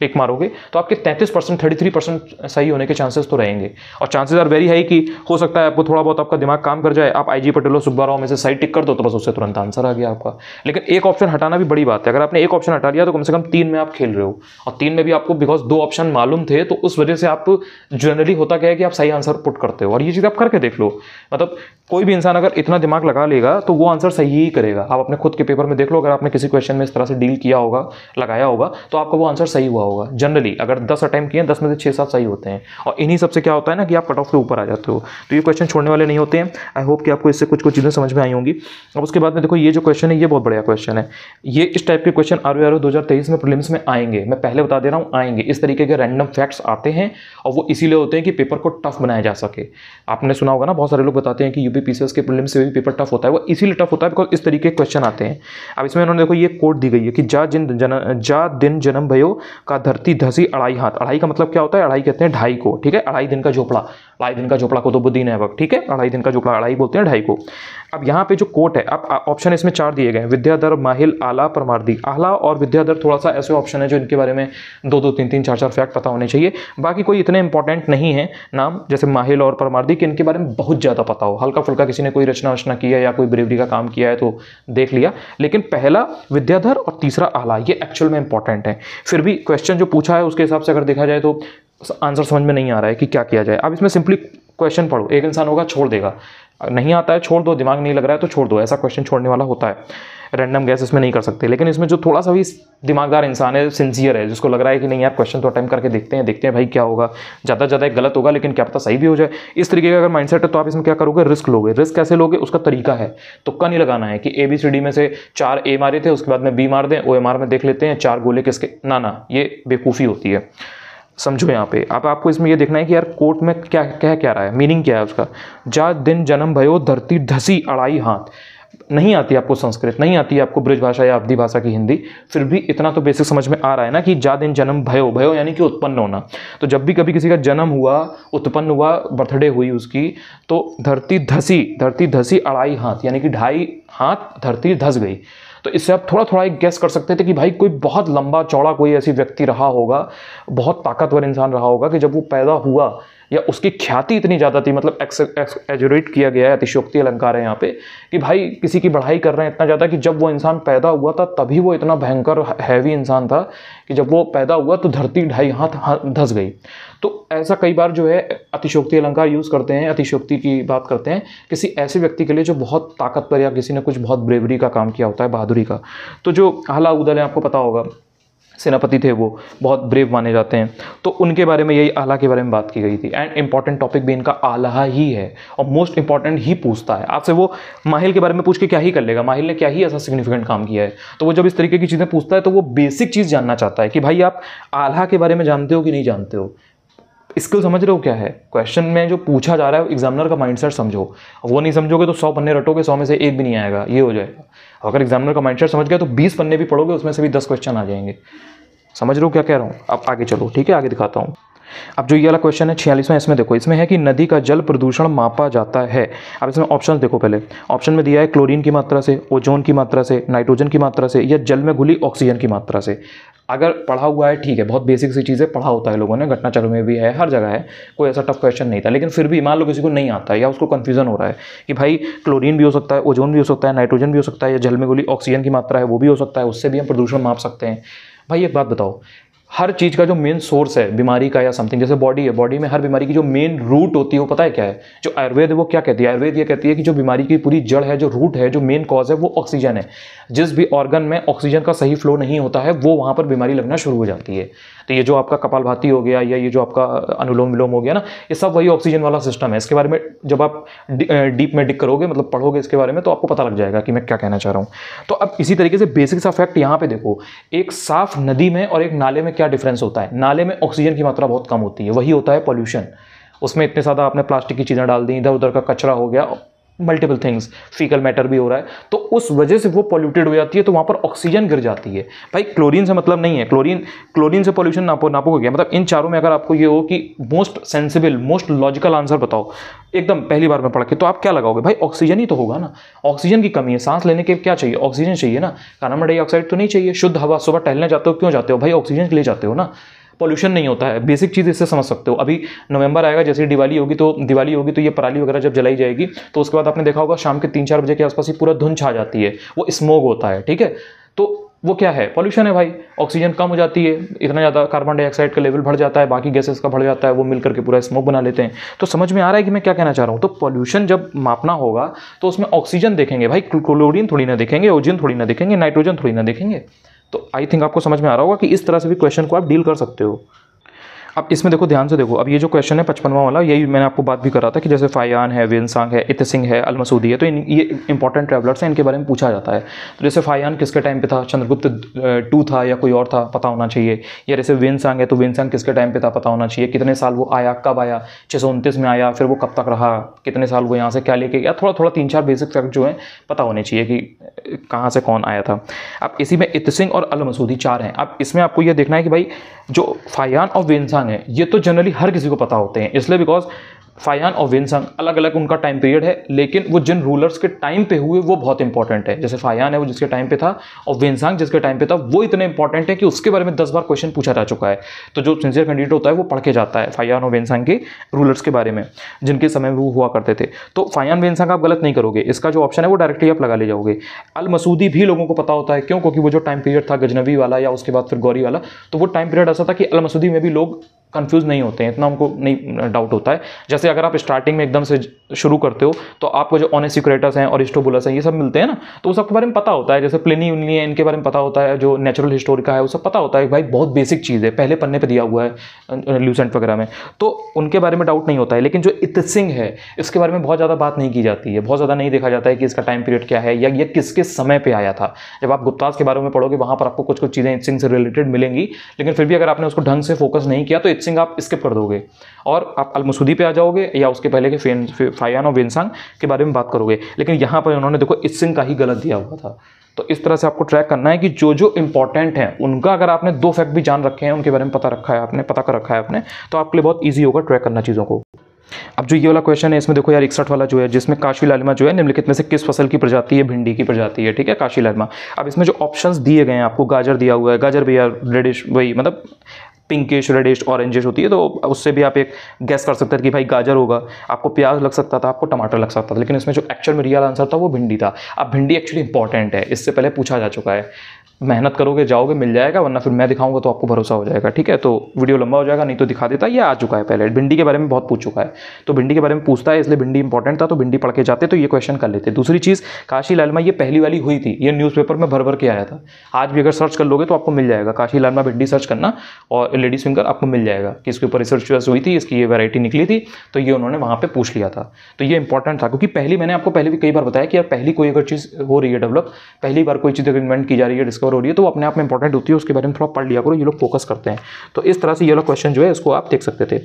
टिक मारोगे तो आपके 33 परसेंट थर्टी परसेंट सही होने के चांसेस तो रहेंगे और चांसेस आर वेरी हाई कि हो सकता है आपको थोड़ा बहुत आपका दिमाग काम कर जाए आप आई जी पटेलो सुब्बा राव में से सही टिक कर दो तो बस उससे तुरंत आंसर आ गया आपका लेकिन एक ऑप्शन हटाना भी बड़ी बात है अगर आपने एक ऑप्शन हटा लिया तो कम से कम तीन में आप खेल रहे हो और तीन में भी आपको बिकॉज दो ऑप्शन मालूम थे तो उस वजह से आप जनरली होता क्या है कि आप सही आंसर पुट करते हो और ये चीज़ आप करके देख लो मतलब कोई भी इंसान अगर इतना दिमाग लगा लेगा तो वो आंसर सही ही करेगा आप अपने खुद के पेपर में देख लो अगर आपने किसी क्वेश्चन में इस तरह से डील किया होगा लगाया होगा तो आपका वो आंसर सही हुआ हुआ होगा जनरली अगर दस अटैम्प किए दस में से छः सात सही होते हैं और इन्हीं सबसे क्या होता है ना कि आप कट ऑफ के ऊपर आ जाते हो तो ये क्वेश्चन छोड़ने वाले नहीं होते हैं आई होप कि आपको इससे कुछ कुछ चीज़ें समझ में आई होंगी अब उसके बाद में देखो ये जो क्वेश्चन है ये बहुत बढ़िया क्वेश्चन है ये इस टाइप के क्वेश्चन आर वी आर दो में प्रिलिम्स में आएंगे मैं पहले बता दे रहा हूँ आएंगे इस तरीके के रैंडम फैक्ट्स आते हैं और वो इसीलिए होते हैं कि पेपर को टफ बनाया जा सके आपने सुना होगा ना बहुत सारे लोग बताते हैं कि यू पी के प्रिलिम्स से भी पेपर टफ होता है वो इसीलिए टफ होता है बिकॉज इस तरीके के क्वेश्चन आते हैं अब इसमें उन्होंने देखो ये कोड दी गई है कि जा जिन जन जा दिन जन्म भयो का धरती धसी अढ़ाई हाथ अढ़ाई का मतलब क्या होता है अढ़ाई कहते हैं ढाई को ठीक है अढ़ाई दिन का झोपड़ा अढ़ाई दिन का झोपड़ा कुतुबुद्दीन तो वक्त ठीक है अढ़ाई दिन का झोपड़ा अढ़ाई बोलते हैं ढाई को अब यहाँ पे जो कोट है अब ऑप्शन इसमें चार दिए गए विद्याधर माहिल आला परमार्दी आला और विद्याधर थोड़ा सा ऐसे ऑप्शन है जो इनके बारे में दो दो तीन तीन चार चार फैक्ट पता होने चाहिए बाकी कोई इतने इंपॉर्टेंट नहीं है नाम जैसे माहिल और परमार्दी कि इनके बारे में बहुत ज़्यादा पता हो हल्का फुल्का किसी ने कोई रचना वचना किया या कोई ब्रेवरी का काम किया है तो देख लिया लेकिन पहला विद्याधर और तीसरा आला ये एक्चुअल में इंपॉर्टेंट है फिर भी क्वेश्चन जो पूछा है उसके हिसाब से अगर देखा जाए तो आंसर समझ में नहीं आ रहा है कि क्या किया जाए अब इसमें सिंपली क्वेश्चन पढ़ो एक इंसान होगा छोड़ देगा नहीं आता है छोड़ दो दिमाग नहीं लग रहा है तो छोड़ दो ऐसा क्वेश्चन छोड़ने वाला होता है रैंडम गैस इसमें नहीं कर सकते लेकिन इसमें जो थोड़ा सा भी दिमागदार इंसान है सिंसियर है जिसको लग रहा है कि नहीं यार क्वेश्चन तो अटैम्प करके देखते हैं देखते हैं भाई क्या होगा ज़्यादा ज़्यादा एक गलत होगा लेकिन क्या पता सही भी हो जाए इस तरीके का अगर माइंडसेट है तो आप इसमें क्या करोगे रिस्क लोगे रिस्क कैसे लोगे उसका तरीका है तुक्का नहीं लगाना है कि ए बी सी डी में से चार ए मारे थे उसके बाद में बी मार दें ओ एम आर में देख लेते हैं चार गोले किसके ना ना ये बेवकूफ़ी होती है समझो यहाँ पे अब आपको इसमें यह देखना है कि यार कोर्ट में क्या कह क्या रहा है मीनिंग क्या है उसका जा दिन जन्म भयो धरती धसी अड़ाई हाथ नहीं आती आपको संस्कृत नहीं आती आपको ब्रज भाषा या अवधि भाषा की हिंदी फिर भी इतना तो बेसिक समझ में आ रहा है ना कि जा दिन जन्म भयो भयो यानी कि उत्पन्न होना तो जब भी कभी किसी का जन्म हुआ उत्पन्न हुआ बर्थडे हुई उसकी तो धरती धसी धरती धसी अड़ाई हाथ यानी कि ढाई हाथ धरती धस गई तो इससे आप थोड़ा थोड़ा एक गैस कर सकते थे कि भाई कोई बहुत लंबा चौड़ा कोई ऐसी व्यक्ति रहा होगा बहुत ताकतवर इंसान रहा होगा कि जब वो पैदा हुआ या उसकी ख्याति इतनी ज़्यादा थी मतलब एजुरेट किया गया है अतिशोक्ति अलंकार है यहाँ पे कि भाई किसी की बढ़ाई कर रहे हैं इतना ज़्यादा कि जब वो इंसान पैदा हुआ था तभी वो इतना भयंकर हैवी इंसान था कि जब वो पैदा हुआ तो धरती ढाई हाथ धस गई तो ऐसा कई बार जो है अतिशोक्ति अलंकार यूज़ करते हैं अतिशोक्ति की बात करते हैं किसी ऐसे व्यक्ति के लिए जो बहुत ताकतवर या किसी ने कुछ बहुत ब्रेवरी का काम किया होता है बहादुरी का तो जो हला उदल है आपको पता होगा सेनापति थे वो बहुत ब्रेव माने जाते हैं तो उनके बारे में यही आला के बारे में बात की गई थी एंड इम्पॉर्टेंट टॉपिक भी इनका आला ही है और मोस्ट इंपॉर्टेंट ही पूछता है आपसे वो माहिल के बारे में पूछ के क्या ही कर लेगा माहिल ने क्या ही ऐसा सिग्निफिकेंट काम किया है तो वो जब इस तरीके की चीज़ें पूछता है तो वो बेसिक चीज़ जानना चाहता है कि भाई आप आला के बारे में जानते हो कि नहीं जानते हो स्किल समझ रहे हो क्या है क्वेश्चन में जो पूछा जा रहा है एग्जामिनर का माइंडसेट समझो वो नहीं समझोगे तो सौ पन्ने रटोगे सौ में से एक भी नहीं आएगा ये हो जाएगा अगर एग्जामिनर का माइंडसेट समझ गया तो बीस पन्ने भी पढ़ोगे उसमें से भी दस क्वेश्चन आ जाएंगे समझ रहे हो क्या कह रहा हूँ अब आगे चलो ठीक है आगे दिखाता हूँ अब जो ये वाला क्वेश्चन है छियालीसवां इसमें देखो इसमें है कि नदी का जल प्रदूषण मापा जाता है अब इसमें ऑप्शन देखो पहले ऑप्शन में दिया है क्लोरीन की मात्रा से ओजोन की मात्रा से नाइट्रोजन की मात्रा से या जल में घुली ऑक्सीजन की मात्रा से अगर पढ़ा हुआ है ठीक है बहुत बेसिक सी चीज़ें पढ़ा होता है लोगों ने घटना चक्र में भी है हर जगह है कोई ऐसा टफ क्वेश्चन नहीं था लेकिन फिर भी मान लो किसी को नहीं आता है या उसको कन्फ्यूजन हो रहा है कि भाई क्लोरीन भी हो सकता है ओजोन भी हो सकता है नाइट्रोजन भी हो सकता है या जल में गोली ऑक्सीजन की मात्रा है वो भी हो सकता है उससे भी हम प्रदूषण माप सकते हैं भाई एक बात बताओ हर चीज़ का जो मेन सोर्स है बीमारी का या समथिंग जैसे बॉडी है बॉडी में हर बीमारी की जो मेन रूट होती है वो पता है क्या है जो आयुर्वेद है वो क्या कहती है आयुर्वेद ये कहती है कि जो बीमारी की पूरी जड़ है जो रूट है जो मेन कॉज है वो ऑक्सीजन है जिस भी ऑर्गन में ऑक्सीजन का सही फ्लो नहीं होता है वो वहाँ पर बीमारी लगना शुरू हो जाती है तो ये जो आपका कपालभाती हो गया या ये जो आपका अनुलोम विलोम हो गया ना ये सब वही ऑक्सीजन वाला सिस्टम है इसके बारे में जब आप डीप में डिक करोगे मतलब पढ़ोगे इसके बारे में तो आपको पता लग जाएगा कि मैं क्या कहना चाह रहा हूँ तो अब इसी तरीके से बेसिक्स सा फैक्ट यहाँ पे देखो एक साफ नदी में और एक नाले में क्या डिफरेंस होता है नाले में ऑक्सीजन की मात्रा बहुत कम होती है वही होता है पॉल्यूशन उसमें इतने ज़्यादा आपने प्लास्टिक की चीज़ें डाल दी इधर उधर का कचरा हो गया मल्टीपल थिंग्स फीकल मैटर भी हो रहा है तो उस वजह से वो पॉल्यूटेड हो जाती है तो वहाँ पर ऑक्सीजन गिर जाती है भाई क्लोरीन से मतलब नहीं है क्लोरीन क्लोरीन से पॉल्यूशन नापो नापो हो गया मतलब इन चारों में अगर आपको ये हो कि most sensible most logical answer बताओ एकदम पहली बार में पढ़ के तो आप क्या लगाओगे भाई ऑक्सीजन ही तो होगा ना ऑक्सीजन की कमी है सांस लेने के क्या चाहिए ऑक्सीजन चाहिए ना कार्बन डाइऑक्साइड तो नहीं चाहिए शुद्ध हवा सुबह टहलने जाते हो क्यों जाते हो भाई ऑक्सीजन के लिए जाते हो ना पोल्यूशन नहीं होता है बेसिक चीज़ इससे समझ सकते हो अभी नवंबर आएगा जैसे दिवाली होगी तो दिवाली होगी तो ये पराली वगैरह जब जलाई जाएगी तो उसके बाद आपने देखा होगा शाम के तीन चार बजे के आसपास ही पूरा धुंध छा जाती है वो स्मोग होता है ठीक है तो वो क्या है पॉल्यूशन है भाई ऑक्सीजन कम हो जाती है इतना ज़्यादा कार्बन डाइऑक्साइड का लेवल बढ़ जाता है बाकी गैसेस का बढ़ जाता है वो मिलकर के पूरा स्मोक बना लेते हैं तो समझ में आ रहा है कि मैं क्या कहना चाह रहा हूँ तो पॉल्यूशन जब मापना होगा तो उसमें ऑक्सीजन देखेंगे भाई क्लोरीन थोड़ी ना देखेंगे ओजिन थोड़ी ना देखेंगे नाइट्रोजन थोड़ी ना देखेंगे तो आई थिंक आपको समझ में आ रहा होगा कि इस तरह से भी क्वेश्चन को आप डील कर सकते हो अब इसमें देखो ध्यान से देखो अब ये जो क्वेश्चन है पचपनवा वाला यही मैंने आपको बात भी करा था कि जैसे फायान है वेनसांग है इत सिंह है अलमसूदी है तो इन ये इंपॉर्टेंट ट्रेवलर्स हैं इनके बारे में पूछा जाता है तो जैसे फायान किसके टाइम पे था चंद्रगुप्त टू था या कोई और था पता होना चाहिए या जैसे वेनसांग है तो वेनसांग किसके टाइम पर था पता होना चाहिए कितने साल वो आया कब आया छः में आया फिर वो कब तक रहा कितने साल वो यहाँ से क्या लेके गया थोड़ा थोड़ा तीन चार बेसिक तक जो है पता होने चाहिए कि कहाँ से कौन आया था अब इसी में इत सिंह और अलमसूदी चार हैं अब इसमें आपको ये देखना है कि भाई जो फायान और वेनसांग सांग है ये तो जनरली हर किसी को पता होते हैं इसलिए बिकॉज फायान और विनसंग अलग अलग उनका टाइम पीरियड है लेकिन वो जिन रूलर्स के टाइम पे हुए वो बहुत इंपॉर्टेंट है जैसे फायान है वो जिसके टाइम पे था और विनसंग जिसके टाइम पे था वो इतने इंपॉर्टेंट है कि उसके बारे में दस बार क्वेश्चन पूछा जा चुका है तो जो सिंसियर कैंडिडेट होता है वो पढ़ के जाता है फायान और विनसंग के रूलर्स के बारे में जिनके समय में वो हुआ करते थे तो फायान विनसंग आप गलत नहीं करोगे इसका जो ऑप्शन है वो डायरेक्टली आप लगा ले जाओगे अल मसूदी भी लोगों को पता होता है क्यों क्योंकि वो जो टाइम पीरियड था गजनवी वाला या उसके बाद फिर गौरी वाला तो वो टाइम पीरियड ऐसा था कि अल मसूदी में भी लोग कंफ्यूज नहीं होते हैं इतना हमको नहीं डाउट होता है जैसे अगर आप स्टार्टिंग में एकदम से शुरू करते हो तो आपको जो ऑनेसिक्रेटस हैं और हिस्टोबुलस हैं ये सब मिलते हैं ना तो उस सबके बारे में पता होता है जैसे प्लेनी उन्नी है इनके बारे में पता होता है जो नेचुरल हिस्टोरिका है वो सब पता होता है भाई बहुत बेसिक चीज़ है पहले पन्ने पर दिया हुआ है ल्यूसेंट वगैरह में तो उनके बारे में डाउट नहीं होता है लेकिन जो इतसिंग है इसके बारे में बहुत ज़्यादा बात नहीं की जाती है बहुत ज़्यादा नहीं देखा जाता है कि इसका टाइम पीरियड क्या है या ये किसके समय पर आया था जब आप गुप्ताज के बारे में पढ़ोगे वहाँ पर आपको कुछ कुछ चीज़ें इतसिंग से रिलेटेड मिलेंगी लेकिन फिर भी अगर आपने उसको ढंग से फोकस नहीं किया तो फिक्सिंग आप स्किप कर दोगे और आप अलमसूदी पे आ जाओगे या उसके पहले के फेन फायान और वेनसांग के बारे में बात करोगे लेकिन यहाँ पर उन्होंने देखो इस सिंह का ही गलत दिया हुआ था तो इस तरह से आपको ट्रैक करना है कि जो जो इंपॉर्टेंट हैं उनका अगर आपने दो फैक्ट भी जान रखे हैं उनके बारे में पता रखा है आपने पता कर रखा है आपने तो आपके लिए बहुत ईजी होगा ट्रैक करना चीज़ों को अब जो ये वाला क्वेश्चन है इसमें देखो यार इकसठ वाला जो है जिसमें काशी लालिमा जो है निम्नलिखित में से किस फसल की प्रजाति है भिंडी की प्रजाति है ठीक है काशी लालिमा अब इसमें जो ऑप्शंस दिए गए हैं आपको गाजर दिया हुआ है गाजर भी यार रेडिश वही मतलब पिंकिश रेडिश ऑरेंजिश होती है तो उससे भी आप एक गैस कर सकते थे कि भाई गाजर होगा आपको प्याज लग सकता था आपको टमाटर लग सकता था लेकिन इसमें जो एक्चुअल में रियल आंसर था वो भिंडी था अब भिंडी एक्चुअली इंपॉर्टेंट है इससे पहले पूछा जा चुका है मेहनत करोगे जाओगे मिल जाएगा वरना फिर मैं दिखाऊंगा तो आपको भरोसा हो जाएगा ठीक है तो वीडियो लंबा हो जाएगा नहीं तो दिखा देता ये आ चुका है पहले भिंडी के बारे में बहुत पूछ चुका है तो भिंडी के बारे में पूछता है इसलिए भिंडी इंपॉर्टेंट था तो भिंडी पढ़ के जाते तो ये क्वेश्चन कर लेते दूसरी चीज़ काशी लालमा ये पहली वाली हुई थी ये न्यूज़पेपर में भर भर के आया था आज भी अगर सर्च कर लोगे तो आपको मिल जाएगा काशी लालमा भिंडी सर्च करना और लेडीज फिंगर आपको मिल जाएगा कि इसके ऊपर रिसर्च हुई थी इसकी ये वैरायटी निकली थी तो ये उन्होंने वहाँ पर पूछ लिया था तो ये इंपॉर्टेंट था क्योंकि पहली मैंने आपको पहले भी कई बार बताया कि यार पहली कोई अगर चीज़ हो रही है डेवलप पहली बार कोई चीज़ इन्वेंट की जा रही है डिस्कवर कवर हो रही है तो वो अपने आप में इंपॉर्टेंट होती है उसके बारे में थोड़ा पढ़ लिया करो ये लोग फोकस करते हैं तो इस तरह से ये लोग क्वेश्चन जो है इसको आप देख सकते थे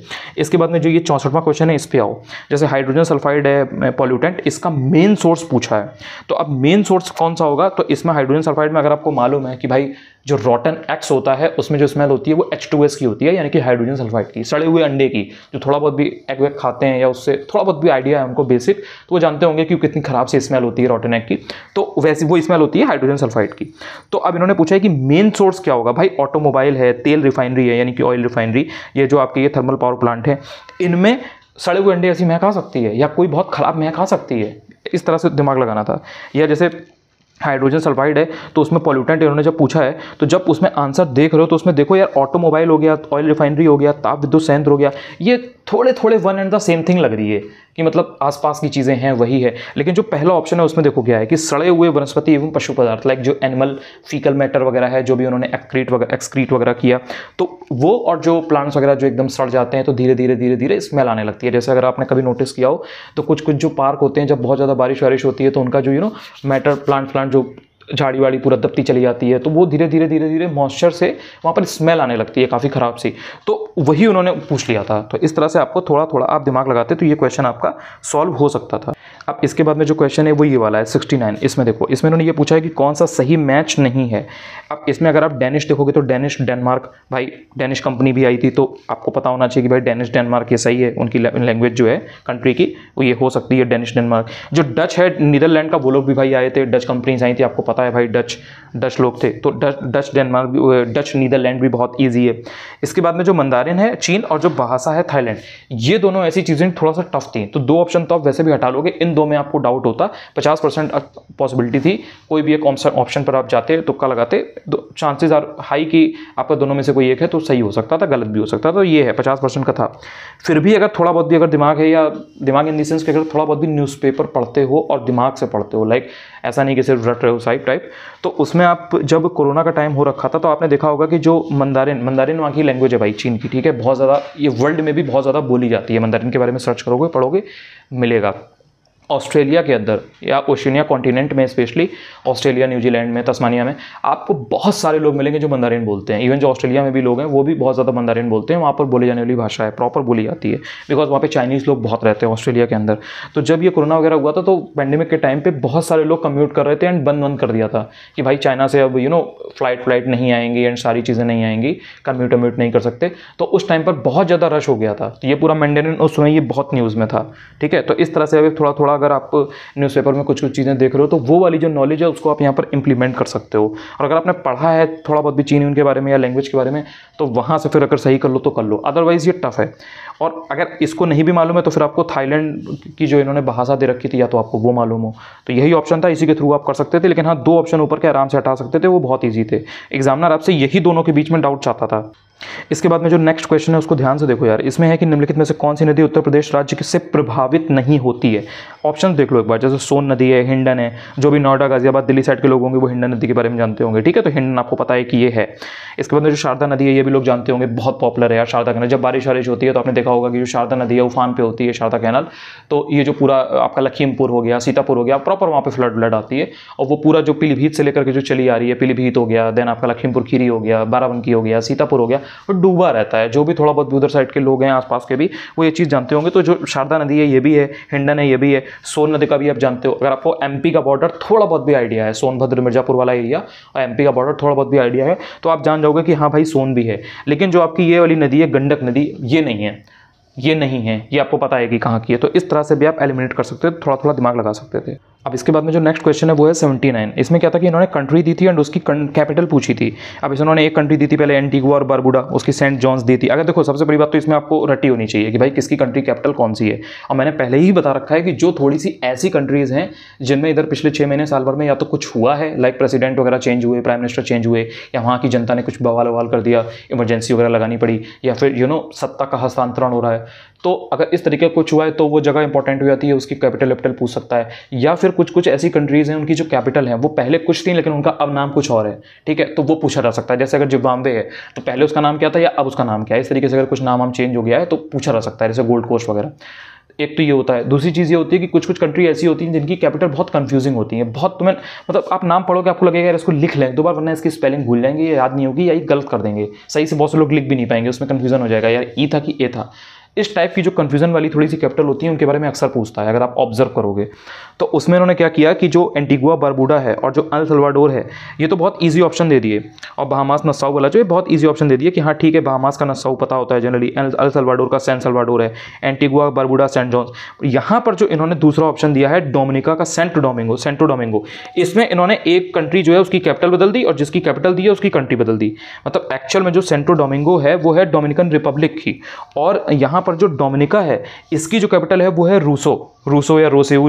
इसके बाद में जो ये चौंसठवां क्वेश्चन है इस पर आओ जैसे हाइड्रोजन सल्फाइड है पॉल्यूटेंट इसका मेन सोर्स पूछा है तो अब मेन सोर्स कौन सा होगा तो इसमें हाइड्रोजन सल्फाइड में अगर आपको मालूम है कि भाई जो रॉटन एक्स होता है उसमें जो स्मेल होती है वो एच टू एस की होती है यानी कि हाइड्रोजन सल्फाइड की सड़े हुए अंडे की जो थोड़ा बहुत भी एग वेग खाते हैं या उससे थोड़ा बहुत भी आइडिया है उनको बेसिक तो वो जानते होंगे कि कितनी खराब सी स्मेल होती है रॉटन एग की तो वैसे वो स्मेल होती है हाइड्रोजन सल्फाइड की तो अब इन्होंने पूछा है कि मेन सोर्स क्या होगा भाई ऑटोमोबाइल है तेल रिफाइनरी है यानी कि ऑयल रिफाइनरी ये जो आपके ये थर्मल पावर प्लांट है इनमें सड़े हुए अंडे ऐसी महक आ सकती है या कोई बहुत खराब महक आ सकती है इस तरह से दिमाग लगाना था या जैसे हाइड्रोजन सल्फाइड है तो उसमें पॉल्यूटेंट इन्होंने जब पूछा है तो जब उसमें आंसर देख रहे हो तो उसमें देखो यार ऑटोमोबाइल हो गया ऑयल रिफाइनरी हो गया ताप विद्युत संयंत्र हो गया ये थोड़े थोड़े one and the same thing लग रही है कि मतलब आसपास की चीज़ें हैं वही है लेकिन जो पहला ऑप्शन है उसमें देखो क्या है कि सड़े हुए वनस्पति एवं पशु पदार्थ लाइक जो एनिमल फीकल मैटर वगैरह है जो भी उन्होंने एक्क्रीट वगैरह एक्सक्रीट वगैरह किया तो वो और जो प्लांट्स वगैरह जो एकदम सड़ जाते हैं तो धीरे धीरे धीरे धीरे स्मेल आने लगती है जैसे अगर आपने कभी नोटिस किया हो तो कुछ कुछ जो पार्क होते हैं जब बहुत ज़्यादा बारिश वारिश होती है तो उनका जो you know matter plant plant जो झाड़ी वाड़ी पूरा दबती चली जाती है तो वो धीरे धीरे धीरे धीरे मॉइस्चर से वहाँ पर स्मेल आने लगती है काफ़ी ख़राब सी तो वही उन्होंने पूछ लिया था तो इस तरह से आपको थोड़ा थोड़ा आप दिमाग लगाते तो ये क्वेश्चन आपका सॉल्व हो सकता था अब इसके बाद में जो क्वेश्चन है वो ये वाला है सिक्सटी नाइन इसमें देखो इसमें उन्होंने ये पूछा है कि कौन सा सही मैच नहीं है अब इसमें अगर आप डेनिश देखोगे तो डेनिश डेनमार्क भाई डेनिश कंपनी भी आई थी तो आपको पता होना चाहिए कि भाई डेनिश डेनमार्क ये सही है उनकी लैंग्वेज जो है कंट्री की वो ये हो सकती है डेनिश डेनमार्क जो डच है नीदरलैंड का वो लोग भी भाई आए थे डच कंपनीज आई थी आपको पता है भाई डच डच लोग थे तो Dutch Dutch Denmark Dutch Netherland भी बहुत ईजी है इसके बाद में जो मंदारिन है चीन और जो बाहासा है थाईलैंड ये दोनों ऐसी चीज़ें थोड़ा सा टफ थी तो दो ऑप्शन तो आप वैसे भी हटा लोगे इन दो में आपको डाउट होता पचास परसेंट पॉसिबिलिटी थी कोई भी एक ऑप्शन पर आप जाते तुक्का लगाते चांसेज आर हाई कि आपका दोनों में से कोई एक है तो सही हो सकता था गलत भी हो सकता था तो ये है पचास परसेंट का था फिर भी अगर थोड़ा बहुत भी अगर दिमाग है या दिमाग इन देंस सेंस अगर थोड़ा बहुत भी न्यूज़पेपर पढ़ते हो और दिमाग से पढ़ते हो लाइक ऐसा नहीं कि सिर्फ रट रहे हो साइप टाइप तो उसमें आप जब कोरोना का टाइम हो रखा था तो आपने देखा होगा कि जो मंदारिन मंदारिन वहाँ की लैंग्वेज है भाई चीन की ठीक है बहुत ज़्यादा ये वर्ल्ड में भी बहुत ज़्यादा बोली जाती है मंदारिन के बारे में सर्च करोगे पढ़ोगे मिलेगा ऑस्ट्रेलिया के अंदर या ओशिनिया कॉन्टिनेंट में स्पेशली ऑस्ट्रेलिया न्यूजीलैंड में तस्मानिया में आपको बहुत सारे लोग मिलेंगे जो मंदारिन बोलते हैं इवन जो ऑस्ट्रेलिया में भी लोग हैं वो भी बहुत ज़्यादा मंदारिन बोलते हैं वहाँ पर बोली जाने वाली भाषा है प्रॉपर बोली जाती है बिकॉज वहाँ पर चाइनीज़ लोग बहुत रहते हैं ऑस्ट्रेलिया के अंदर तो जब ये कोरोना वगैरह हुआ था तो पैंडेमिक के टाइम पर बहुत सारे लोग कम्यूट कर रहे थे एंड बंद बंद कर दिया था कि भाई चाइना से अब यू नो फ्लाइट फ्लाइट नहीं आएंगी एंड सारी चीज़ें नहीं आएंगी कम्यूट अम्यूट नहीं कर सकते तो उस टाइम पर बहुत ज़्यादा रश हो गया था तो ये पूरा मैंडेन उस समय ये बहुत न्यूज़ में था ठीक है तो इस तरह से अभी थोड़ा थोड़ा अगर आप न्यूज़पेपर में कुछ कुछ चीज़ें देख रहे हो तो वो वाली जो नॉलेज है उसको आप यहाँ पर इंप्लीमेंट कर सकते हो और अगर आपने पढ़ा है थोड़ा बहुत भी चीनी उनके बारे में या लैंग्वेज के बारे में तो वहाँ से फिर अगर सही कर लो तो कर लो अदरवाइज़ ये टफ है और अगर इसको नहीं भी मालूम है तो फिर आपको थाईलैंड की जो इन्होंने भाषा दे रखी थी या तो आपको वो मालूम हो तो यही ऑप्शन था इसी के थ्रू आप कर सकते थे लेकिन हाँ दो ऑप्शन ऊपर के आराम से हटा सकते थे वो बहुत ईजी थे एग्जामिनर आपसे यही दोनों के बीच में डाउट चाहता था इसके बाद में जो नेक्स्ट क्वेश्चन है उसको ध्यान से देखो यार इसमें है कि निम्नलिखित में से कौन सी नदी उत्तर प्रदेश राज्य से प्रभावित नहीं होती है ऑप्शन देख लो एक बार जैसे सोन नदी है हिंडन है जो भी नोएडा गाजियाबाद दिल्ली साइड के लोग होंगे वो हिंडन नदी के बारे में जानते होंगे ठीक है तो हिंडन आपको पता है कि ये है इसके बाद में जो शारदा नदी है ये भी लोग जानते होंगे बहुत पॉपुलर है यार शारदा कैनल जब बारिश वारिश होती है तो आपने देखा होगा कि जो शारदा नदी है उफान पर होती है शारदा कैनल तो ये जो पूरा आपका लखीमपुर हो गया सीतापुर हो गया प्रॉपर वहाँ पर फ्लड व्लड आती है और वो पूरा जो पीलीभीत से लेकर के जो चली आ रही है पीलीभीत हो गया देन आपका लखीमपुर खीरी हो गया बाराबंकी हो गया सीतापुर हो गया वो डूबा रहता है जो भी थोड़ा बहुत उधर साइड के लोग हैं आसपास के भी वो ये चीज़ जानते होंगे तो जो शारदा नदी है ये भी है हिंडन है ये भी है सोन नदी का भी आप जानते हो अगर आपको एम का बॉर्डर थोड़ा बहुत भी आइडिया है सोनभद्र मिर्जापुर वाला एरिया और एम का बॉर्डर थोड़ा बहुत भी आइडिया है तो आप जान जाओगे कि हाँ भाई सोन भी है लेकिन जो आपकी ये वाली नदी है गंडक नदी ये नहीं है ये नहीं है ये आपको पता है कि कहाँ की है तो इस तरह से भी आप एलिमिनेट कर सकते थे थोड़ा थोड़ा दिमाग लगा सकते थे अब इसके बाद में जो नेक्स्ट क्वेश्चन है वो है सेवेंटी नाइन इसमें क्या था कि इन्होंने कंट्री दी थी एंड उसकी कैपिटल पूछी थी अब इसमें उन्होंने एक कंट्री दी थी पहले एंटीगुआ और बारबुडा उसकी सेंट जॉन्स दी थी अगर देखो सबसे बड़ी बात तो इसमें आपको रटी होनी चाहिए कि भाई किसकी कंट्री कैपिटल कौन सी है और मैंने पहले ही बता रखा है कि जो थोड़ी सी ऐसी कंट्रीज़ हैं जिनमें इधर पिछले छः महीने साल भर में या तो कुछ हुआ है लाइक प्रेसिडेंट वगैरह चेंज हुए प्राइम मिनिस्टर चेंज हुए या वहाँ की जनता ने कुछ बवाल ववाल कर दिया इमरजेंसी वगैरह लगानी पड़ी या फिर यू नो सत्ता का हस्तांतरण हो रहा है तो अगर इस तरीके का कुछ हुआ है तो वो जगह इंपॉर्टेंट हो जाती है उसकी कैपिटल वैपिटल पूछ सकता है या फिर कुछ कुछ ऐसी कंट्रीज़ हैं उनकी जो कैपिटल है वो पहले कुछ थी लेकिन उनका अब नाम कुछ और है ठीक है तो वो पूछा जा सकता है जैसे अगर जिम्बाब्वे है तो पहले उसका नाम क्या था या अब उसका नाम क्या है इस तरीके से अगर कुछ नाम वाम चेंज हो गया है तो पूछा जा सकता है जैसे गोल्ड कोस्ट वगैरह एक तो ये होता है दूसरी चीज़ ये होती है कि कुछ कुछ कंट्री ऐसी होती हैं जिनकी कैपिटल बहुत कंफ्यूजिंग होती है बहुत तुम्हें मतलब आप नाम पढ़ोगे आपको लगेगा यार इसको लिख लें दो बार वरना इसकी स्पेलिंग भूल जाएंगे याद नहीं होगी या ये गलत कर देंगे सही से बहुत से लोग लिख भी नहीं पाएंगे उसमें कन्फ्यूजन हो जाएगा यार ई था कि ए था इस टाइप की जो कन्फ्यूजन वाली थोड़ी सी कैपिटल होती है उनके बारे में अक्सर पूछता है अगर आप ऑब्जर्व करोगे तो उसमें उन्होंने क्या किया कि जो एंटीगुआ बारबूडा है और जो अल सलवाडोर है ये तो बहुत ईजी ऑप्शन दे दिए और बहामास नसाऊ वाला जो ये बहुत ईजी ऑप्शन दे दिए कि हाँ ठीक है बहामास का नसाऊ पता होता है जनरली अल सलवाडोर का सेंट सलवाडोर है एंटीगुआ बारबूडा सेंट जॉन्स यहाँ पर जो इन्होंने दूसरा ऑप्शन दिया है डोमिनिका का सेंट डोमिंगो सेंटो डोमिंगो इसमें इन्होंने एक कंट्री जो है उसकी कैपिटल बदल दी और जिसकी कैपिटल दी है उसकी कंट्री बदल दी मतलब एक्चुअल में जो सेंटो डोमिंगो है वो है डोमिनिकन रिपब्लिक की और यहाँ पर जो डोमिनिका है इसकी जो कैपिटल है वो है रूसो रूसो या Roseau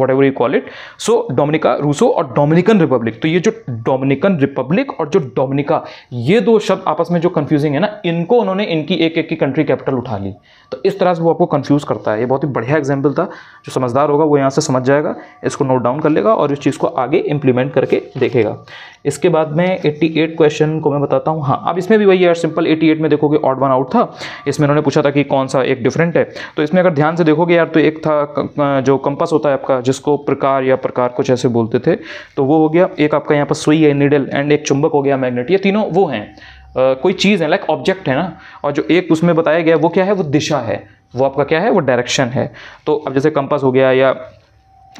whatever you call it so Dominica Roseau और डोमिनिकन रिपब्लिक तो ये जो डोमिनिकन रिपब्लिक और जो डोमिनिका ये दो शब्द आपस में जो कन्फ्यूजिंग है ना इनको उन्होंने इनकी एक एक की कंट्री कैपिटल उठा ली तो इस तरह से वो आपको कन्फ्यूज़ करता है ये बहुत ही बढ़िया एग्जाम्पल था जो समझदार होगा वो यहाँ से समझ जाएगा इसको नोट डाउन कर लेगा और इस चीज़ को आगे इंप्लीमेंट करके देखेगा इसके बाद में एट क्वेश्चन को मैं बताता हूँ हाँ अब इसमें भी वही यार सिंपल एट में देखोगे ऑड वन आउट था इसमें उन्होंने पूछा था कि कौन सा एक डिफरेंट है तो इसमें अगर ध्यान से देखोगे यार तो एक था जो कंपास होता है आपका जिसको प्रकार या प्रकार कुछ ऐसे बोलते थे तो वो हो गया एक आपका यहाँ पर सुई है निडल एंड एक चुंबक हो गया मैग्नेट ये तीनों वो हैं कोई चीज़ है लाइक ऑब्जेक्ट है ना और जो एक उसमें बताया गया वो क्या है वो दिशा है वो आपका क्या है वो डायरेक्शन है तो अब जैसे कंपास हो गया या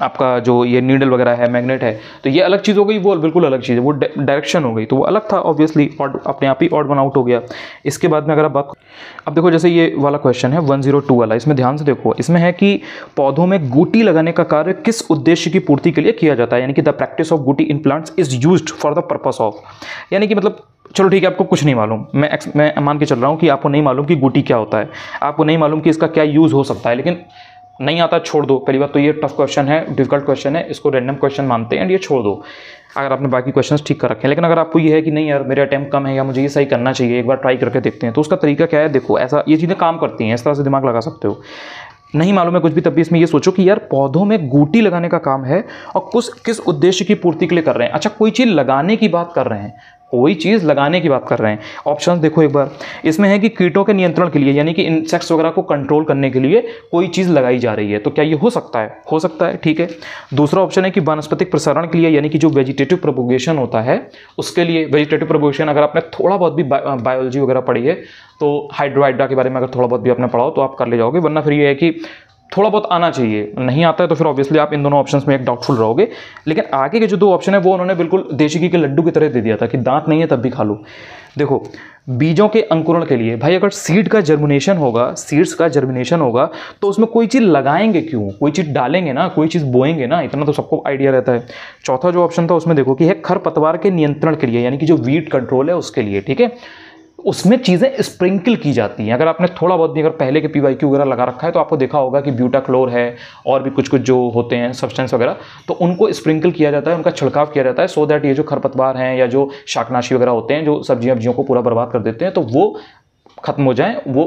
आपका जो ये नीडल वगैरह है मैग्नेट है तो ये अलग चीज़ हो गई वो बिल्कुल अलग चीज़ है वो डायरेक्शन हो गई तो वो अलग था ऑब्वियसली ऑड अपने आप ही ऑड वन आउट हो गया इसके बाद में अगर आप बात अब देखो जैसे ये वाला क्वेश्चन है वन जीरो टू वाला इसमें ध्यान से देखो इसमें है कि पौधों में गुटी लगाने का कार्य किस उद्देश्य की पूर्ति के लिए किया जाता है यानी कि the practice of gootee in plants is use for the purpose of यानी कि मतलब चलो ठीक है आपको कुछ नहीं मालूम मैं मैं मान के चल रहा हूँ कि आपको नहीं मालूम कि गुटी क्या होता है आपको नहीं मालूम कि इसका क्या यूज़ हो सकता है लेकिन नहीं आता छोड़ दो पहली बात तो ये टफ क्वेश्चन है डिफिकल्ट क्वेश्चन है इसको रैंडम क्वेश्चन मानते हैं एंड ये छोड़ दो अगर आपने बाकी क्वेश्चन ठीक कर रखे हैं लेकिन अगर आपको ये है कि नहीं यार मेरे अटैम्प्ट कम है या मुझे ये सही करना चाहिए एक बार ट्राई करके देखते हैं तो उसका तरीका क्या है देखो ऐसा ये चीज़ें काम करती हैं इस तरह से दिमाग लगा सकते हो नहीं मालूम है कुछ भी तब भी इसमें ये सोचो कि यार पौधों में गूटी लगाने का काम है और कुछ किस उद्देश्य की पूर्ति के लिए कर रहे हैं अच्छा कोई चीज़ लगाने की बात कर रहे हैं वही चीज़ लगाने की बात कर रहे हैं ऑप्शन देखो एक बार इसमें है कि कीटों के नियंत्रण के लिए यानी कि इंसेक्ट्स वगैरह को कंट्रोल करने के लिए कोई चीज़ लगाई जा रही है तो क्या ये हो सकता है हो सकता है ठीक है दूसरा ऑप्शन है कि वनस्पतिक प्रसारण के लिए यानी कि जो वेजिटेटिव प्रोपोगेशन होता है उसके लिए वेजिटेटिव प्रोपोगेशन अगर आपने थोड़ा बहुत भी बायोलॉजी वगैरह पढ़ी है तो हाइड्रोहाइड्रा के बारे में अगर थोड़ा बहुत भी आपने पढ़ाओ तो आप कर ले जाओगे वरना फिर ये है कि थोड़ा बहुत आना चाहिए नहीं आता है तो फिर ऑब्वियसली आप इन दोनों ऑप्शंस में एक डाउटफुल रहोगे लेकिन आगे के जो दो ऑप्शन है वो उन्होंने बिल्कुल देशी घी के लड्डू की तरह दे दिया था कि दांत नहीं है तब भी खा लो देखो बीजों के अंकुरण के लिए भाई अगर सीड का जर्मिनेशन होगा सीड्स का जर्मिनेशन होगा तो उसमें कोई चीज़ लगाएंगे क्यों कोई चीज़ डालेंगे ना कोई चीज़ बोएंगे ना इतना तो सबको आइडिया रहता है चौथा जो ऑप्शन था उसमें देखो कि है खरपतवार के नियंत्रण के लिए यानी कि जो वीट कंट्रोल है उसके लिए ठीक है उसमें चीज़ें स्प्रिंकल की जाती हैं अगर आपने थोड़ा बहुत भी अगर पहले के पी वाई क्यू वगैरह लगा रखा है तो आपको देखा होगा कि ब्यूटा क्लोर है और भी कुछ कुछ जो होते हैं सब्सटेंस वगैरह तो उनको स्प्रिंकल किया जाता है उनका छिड़काव किया जाता है सो दैट ये जो खरपतवार हैं या जो शाकनाशी वगैरह होते हैं जो सब्जियाँ वब्जियों को पूरा बर्बाद कर देते हैं तो वो खत्म हो जाएँ वो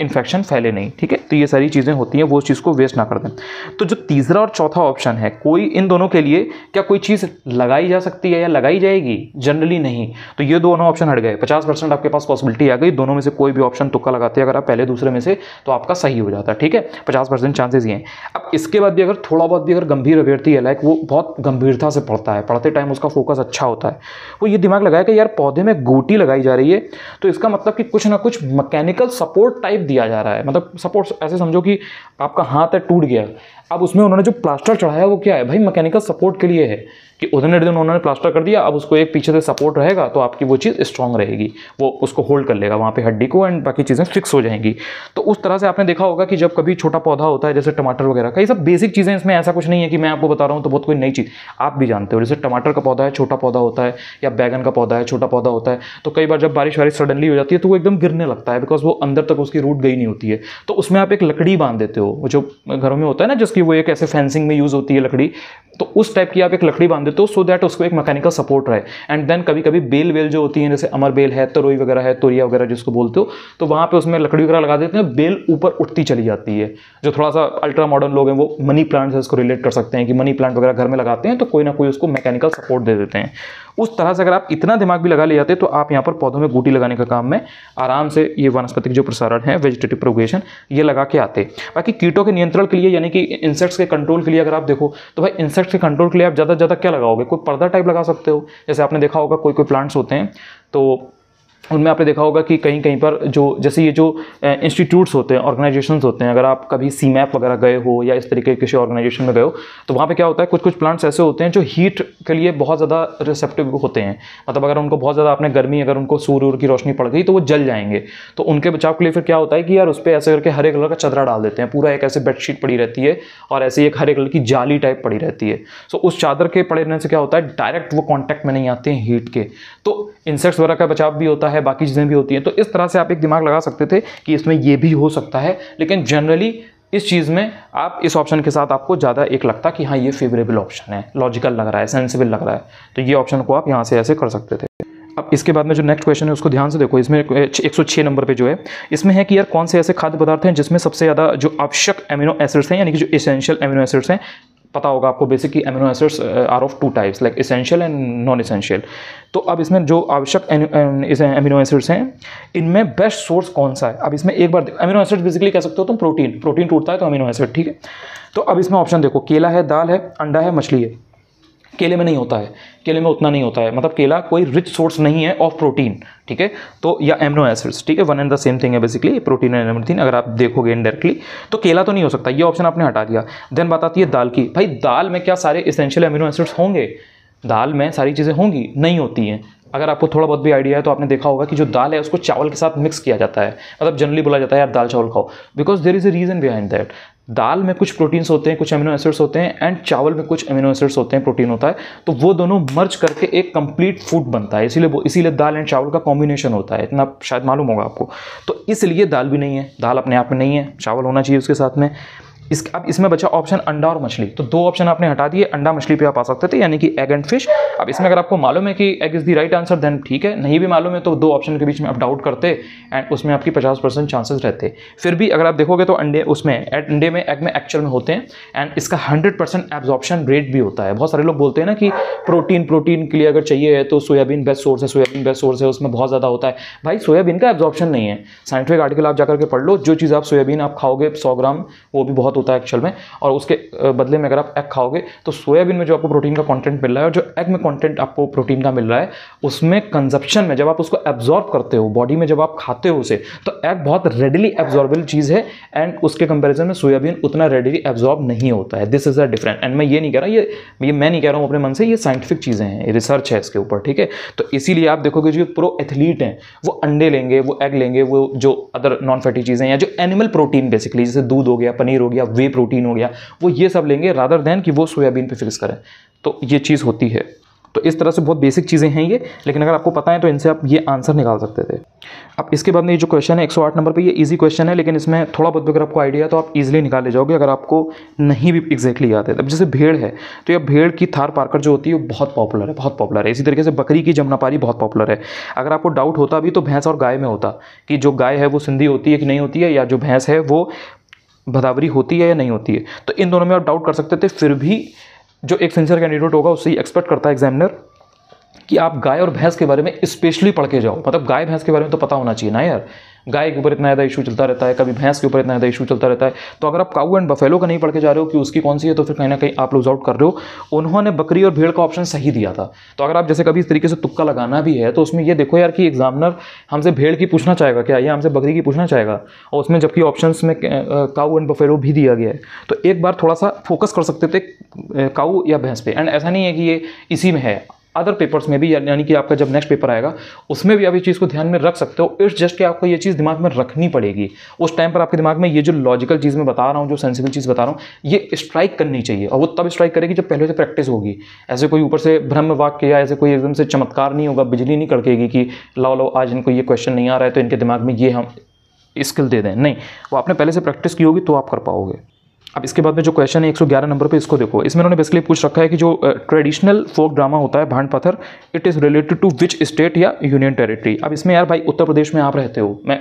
इन्फेक्शन फैले नहीं ठीक है तो ये सारी चीज़ें होती हैं वो उस चीज़ को वेस्ट ना कर दें तो जो तीसरा और चौथा ऑप्शन है कोई इन दोनों के लिए क्या कोई चीज़ लगाई जा सकती है या लगाई जाएगी जनरली नहीं तो ये दोनों ऑप्शन हट गए पचास परसेंट आपके पास पॉसिबिलिटी आ गई दोनों में से कोई भी ऑप्शन तुक्का लगाते हैं अगर आप पहले दूसरे में से तो आपका सही हो जाता है ठीक है पचास परसेंट चांसेज ये हैं इसके बाद भी अगर थोड़ा बहुत भी अगर गंभीर अभ्यर्थी है लाइक वो बहुत गंभीरता से पढ़ता है पढ़ते टाइम उसका फोकस अच्छा होता है वो ये दिमाग लगाया कि यार पौधे में गोटी लगाई जा रही है तो इसका मतलब कि कुछ ना कुछ मैकेनिकल सपोर्ट टाइप दिया जा रहा है मतलब सपोर्ट ऐसे समझो कि आपका हाथ है टूट गया अब उसमें उन्होंने जो प्लास्टर चढ़ाया वो क्या है भाई मैकेनिकल सपोर्ट के लिए है कि उधर दिन उन्होंने प्लास्टर कर दिया अब उसको एक पीछे से सपोर्ट रहेगा तो आपकी वो चीज़ स्ट्रांग रहेगी वो उसको होल्ड कर लेगा वहाँ पे हड्डी को एंड बाकी चीज़ें फिक्स हो जाएंगी तो उस तरह से आपने देखा होगा कि जब कभी छोटा पौधा होता है जैसे टमाटर वगैरह का ये सब बेसिक चीज़ें इसमें ऐसा कुछ नहीं है कि मैं आपको बता रहा हूँ तो बहुत कोई नई चीज़ आप भी जानते हो जैसे टमाटर का पौधा है छोटा पौधा होता है या बैगन का पौधा है छोटा पौधा होता है तो कई बार जब बारिश वारिश सडनली हो जाती है तो वो एकदम गिरने लगता है बिकॉज वो अंदर तक उसकी रूट गई नहीं होती है तो उसमें आप एक लकड़ी बांध देते हो जो घरों में होता है ना जिसकी कि वो एक ऐसे फेंसिंग में यूज़ होती है लकड़ी तो उस टाइप की आप एक लकड़ी बांध देते हो सो दैट उसको एक मैकेनिकल सपोर्ट रहे एंड देन कभी कभी बेल वेल जो होती है जैसे अमर बेल है तरोई वगैरह है तोरिया वगैरह जिसको बोलते हो तो वहाँ पे उसमें लकड़ी वगैरह लगा देते हैं बेल ऊपर उठती चली जाती है जो थोड़ा सा अल्ट्रा मॉडर्न लोग हैं वो मनी प्लांट से उसको रिलेट कर सकते हैं कि मनी प्लांट वगैरह घर में लगाते हैं तो कोई ना कोई उसको मैकेनिकल सपोर्ट दे देते हैं उस तरह से अगर आप इतना दिमाग भी लगा ले जाते तो आप यहाँ पर पौधों में गूटी लगाने का काम में आराम से ये वनस्पतिक जो प्रसारण है वेजिटेटिव प्रोगेशन ये लगा के आते बाकी कीटों के नियंत्रण के लिए यानी कि इंसेक्ट्स के कंट्रोल के लिए अगर आप देखो तो भाई इंसेक्ट्स के कंट्रोल के लिए आप ज़्यादा से ज़्यादा क्या लगाओगे कोई पर्दा टाइप लगा सकते हो जैसे आपने देखा होगा कोई कोई प्लांट्स होते हैं तो उनमें आपने देखा होगा कि कहीं कहीं पर जो जैसे ये जो इंस्टीट्यूट्स होते हैं ऑर्गेनाइजेशंस होते हैं अगर आप कभी सी मैप वगैरह गए हो या इस तरीके किसी ऑर्गेनाइजेशन में गए हो तो वहाँ पे क्या होता है कुछ कुछ प्लांट्स ऐसे होते हैं जो हीट के लिए बहुत ज़्यादा रिसेप्टिव होते हैं मतलब अगर उनको बहुत ज़्यादा आपने गर्मी अगर उनको सूर्य उर की रोशनी पड़ गई तो वो जल जाएंगे तो उनके बचाव के लिए फिर क्या होता है कि यार उस पर ऐसे करके हरे कलर का चदरा डाल देते हैं पूरा एक ऐसे बेडशीट पड़ी रहती है और ऐसे एक हरे कलर की जाली टाइप पड़ी रहती है सो उस चादर के पड़े रहने से क्या होता है डायरेक्ट वो कॉन्टैक्ट में नहीं आते हैं हीट के तो इंसेक्ट्स वगैरह का बचाव भी होता है है बाकी चीज़ें भी होती हैं तो इस तरह से आप एक दिमाग लगा सकते थे कि इसमें ये भी हो सकता है लेकिन जनरली इस चीज़ में आप इस ऑप्शन के साथ आपको ज़्यादा एक लगता कि हाँ ये फेवरेबल ऑप्शन है लॉजिकल लग रहा है सेंसिबल लग रहा है तो ये ऑप्शन को आप यहाँ से ऐसे कर सकते थे अब इसके बाद में जो नेक्स्ट क्वेश्चन है उसको ध्यान से देखो इसमें 106 नंबर पे जो है इसमें है कि यार कौन से ऐसे खाद्य पदार्थ हैं जिसमें सबसे ज़्यादा जो आवश्यक एमिनो एसिड्स हैं यानी कि जो एसेंशियल एमिनो एसिड्स हैं पता होगा आपको बेसिक की amino acids are of two types like essential and non essential तो अब इसमें जो आवश्यक एमिनो एसिड्स um, हैं इनमें बेस्ट सोर्स कौन सा है अब इसमें एक बार एमिनो एसिड्स बेसिकली कह सकते हो तुम प्रोटीन प्रोटीन टूटता है तो अमीनो एसिड ठीक है तो अब इसमें ऑप्शन देखो केला है दाल है अंडा है मछली है केले में नहीं होता है केले में उतना नहीं होता है मतलब केला कोई रिच सोर्स नहीं है ऑफ प्रोटीन ठीक है तो या एमनो एसिड्स ठीक है one and the same thing है बेसिकली प्रोटीन एंड एमोटीन अगर आप देखोगे इनडायरेक्टली तो केला तो नहीं हो सकता ये ऑप्शन आपने हटा दिया देन बात आती है दाल की भाई दाल में क्या सारे इसेंशियल एमिनो एसिड्स होंगे दाल में सारी चीज़ें होंगी नहीं होती हैं अगर आपको थोड़ा बहुत भी आइडिया है तो आपने देखा होगा कि जो दाल है उसको चावल के साथ मिक्स किया जाता है मतलब जनरली बोला जाता है यार दाल चावल खाओ because there is a reason behind that दाल में कुछ प्रोटीन्स होते हैं कुछ अमीनो एसिड्स होते हैं एंड चावल में कुछ अमीनो एसिड्स होते हैं प्रोटीन होता है तो वो दोनों मर्ज करके एक कंप्लीट फूड बनता है इसीलिए इसीलिए दाल एंड चावल का कॉम्बिनेशन होता है इतना शायद मालूम होगा आपको तो इसलिए दाल भी नहीं है दाल अपने आप में नहीं है चावल होना चाहिए उसके साथ में इस अब इसमें बचा ऑप्शन अंडा और मछली तो दो ऑप्शन आपने हटा दिए अंडा मछली पे आप आ सकते थे यानी कि एग एंड फिश अब इसमें अगर आपको मालूम है कि egg is the right answer then ठीक है नहीं भी मालूम है तो दो ऑप्शन के बीच में आप डाउट करते एंड उसमें आपकी पचास परसेंट चांसेस रहते फिर भी अगर आप देखोगे तो अंडे उसमें अंडे में एग में एक्चुअल में होते हैं एंड इसका हंड्रेड परसेंट रेट भी होता है बहुत सारे लोग बोलते हैं ना कि प्रोटीन प्रोटीन के लिए अगर चाहिए है तो सोयाबीन बेस्ट सोर्स है सोयाबीन बेस्ट सोर्स है उसमें बहुत ज़्यादा होता है भाई सोयाबीन का एब्जॉर्प्शन नहीं है साइंटिफिक आर्टिकल आप जाकर के पढ़ लो जो चीज़ आप सोयाबीन आप खाओगे सौ ग्राम वो भी बहुत होता है एक्चुअल में और उसके बदले में अगर आप एग खाओगे तो सोयाबीन में जो आपको प्रोटीन का कॉन्टेंट मिल रहा है और जो एग में कॉन्टेंट आपको प्रोटीन का मिल रहा है उसमें कंजप्शन में जब आप उसको एब्जॉर्ब करते हो बॉडी में जब आप खाते हो उसे तो एग बहुत रेडिली एब्जॉर्बल चीज़ है एंड उसके कंपेरिजन में सोयाबीन उतना रेडिली एब्जॉर्ब नहीं होता है this is a different and मैं ये नहीं कह रहा ये ये मैं नहीं कह रहा हूँ अपने मन से ये साइंटिफिक चीज़ें हैं रिसर्च है इसके ऊपर ठीक है तो इसीलिए आप देखोगे जो प्रो एथलीट हैं वो अंडे लेंगे वो एग लेंगे वो जो अदर नॉन फैटी चीज़ें या जो एनिमल प्रोटीन बेसिकली जैसे दूध हो गया पनीर हो गया वे प्रोटीन हो गया वो ये सब लेंगे रादर देन कि वो सोयाबीन पे फिक्स करें तो ये चीज़ होती है तो इस तरह से बहुत बेसिक चीज़ें हैं ये लेकिन अगर आपको पता है तो इनसे आप ये आंसर निकाल सकते थे अब इसके बाद में ये जो क्वेश्चन है 108 नंबर पे ये इजी क्वेश्चन है लेकिन इसमें थोड़ा बहुत अगर आपको आइडिया है तो आप इजीली निकाल ले जाओगे अगर आपको नहीं भी एक्जैक्टली याद है अब जैसे भेड़ है तो यह भेड़ की थार पार्कर जो होती है वो बहुत पॉपुलर है बहुत पॉपुलर है इसी तरीके से बकरी की पारी बहुत पॉपुलर है अगर आपको डाउट होता भी तो भैंस और गाय में होता कि जो गाय है वो सिंधी होती है कि नहीं होती है या जो भैंस है वो भदावरी होती है या नहीं होती है तो इन दोनों में आप डाउट कर सकते थे फिर भी जो एक सिंसियर कैंडिडेट होगा उससे एक्सपेक्ट करता है एग्जामिनर कि आप गाय और भैंस के बारे में स्पेशली पढ़ के जाओ मतलब गाय भैंस के बारे में तो पता होना चाहिए ना यार गाय के ऊपर इतना ज़्यादा इशू चलता रहता है कभी भैंस के ऊपर इतना ज़्यादा इशू चलता रहता है तो अगर आप काऊ एंड बफेलो का नहीं पढ़ के जा रहे हो कि उसकी कौन सी है तो फिर कहीं ना कहीं आप लूज आउट कर रहे हो उन्होंने बकरी और भेड़ का ऑप्शन सही दिया था तो अगर आप जैसे कभी इस तरीके से तुक्का लगाना भी है तो उसमें यह देखो यार कि एग्जामिनर हमसे भेड़ की पूछना चाहेगा क्या या हमसे बकरी की पूछना चाहेगा और उसमें जबकि ऑप्शन में काऊ एंड बफेलो भी दिया गया है तो एक बार थोड़ा सा फोकस कर सकते थे काऊ या भैंस पे एंड ऐसा नहीं है कि ये इसी में है अदर पेपर्स में भी यानी कि आपका जब नेक्स्ट पेपर आएगा उसमें भी आप इस चीज़ को ध्यान में रख सकते हो इट्स जस्ट कि आपको ये चीज़ दिमाग में रखनी पड़ेगी उस टाइम पर आपके दिमाग में ये जो लॉजिकल चीज़ मैं बता रहा हूँ जो सेंसिबल चीज़ बता रहा हूँ ये स्ट्राइक करनी चाहिए और वो तब स्ट्राइक करेगी जब पहले से प्रैक्टिस होगी ऐसे कोई ऊपर से भ्रम वाक्य या ऐसे कोई एकदम से चमत्कार नहीं होगा बिजली नहीं कड़केगी कि लाओ लो आज इनको ये क्वेश्चन नहीं आ रहा है तो इनके दिमाग में ये हम स्किल दे दें नहीं वो आपने पहले से प्रैक्टिस की होगी तो आप कर पाओगे अब इसके बाद में जो क्वेश्चन है 111 नंबर पे इसको देखो इसमें उन्होंने बेसिकली पूछ रखा है कि जो ट्रेडिशनल फोक ड्रामा होता है भांड पत्थर it is related to which state या यूनियन टेरिटरी अब इसमें यार भाई उत्तर प्रदेश में आप रहते हो मैं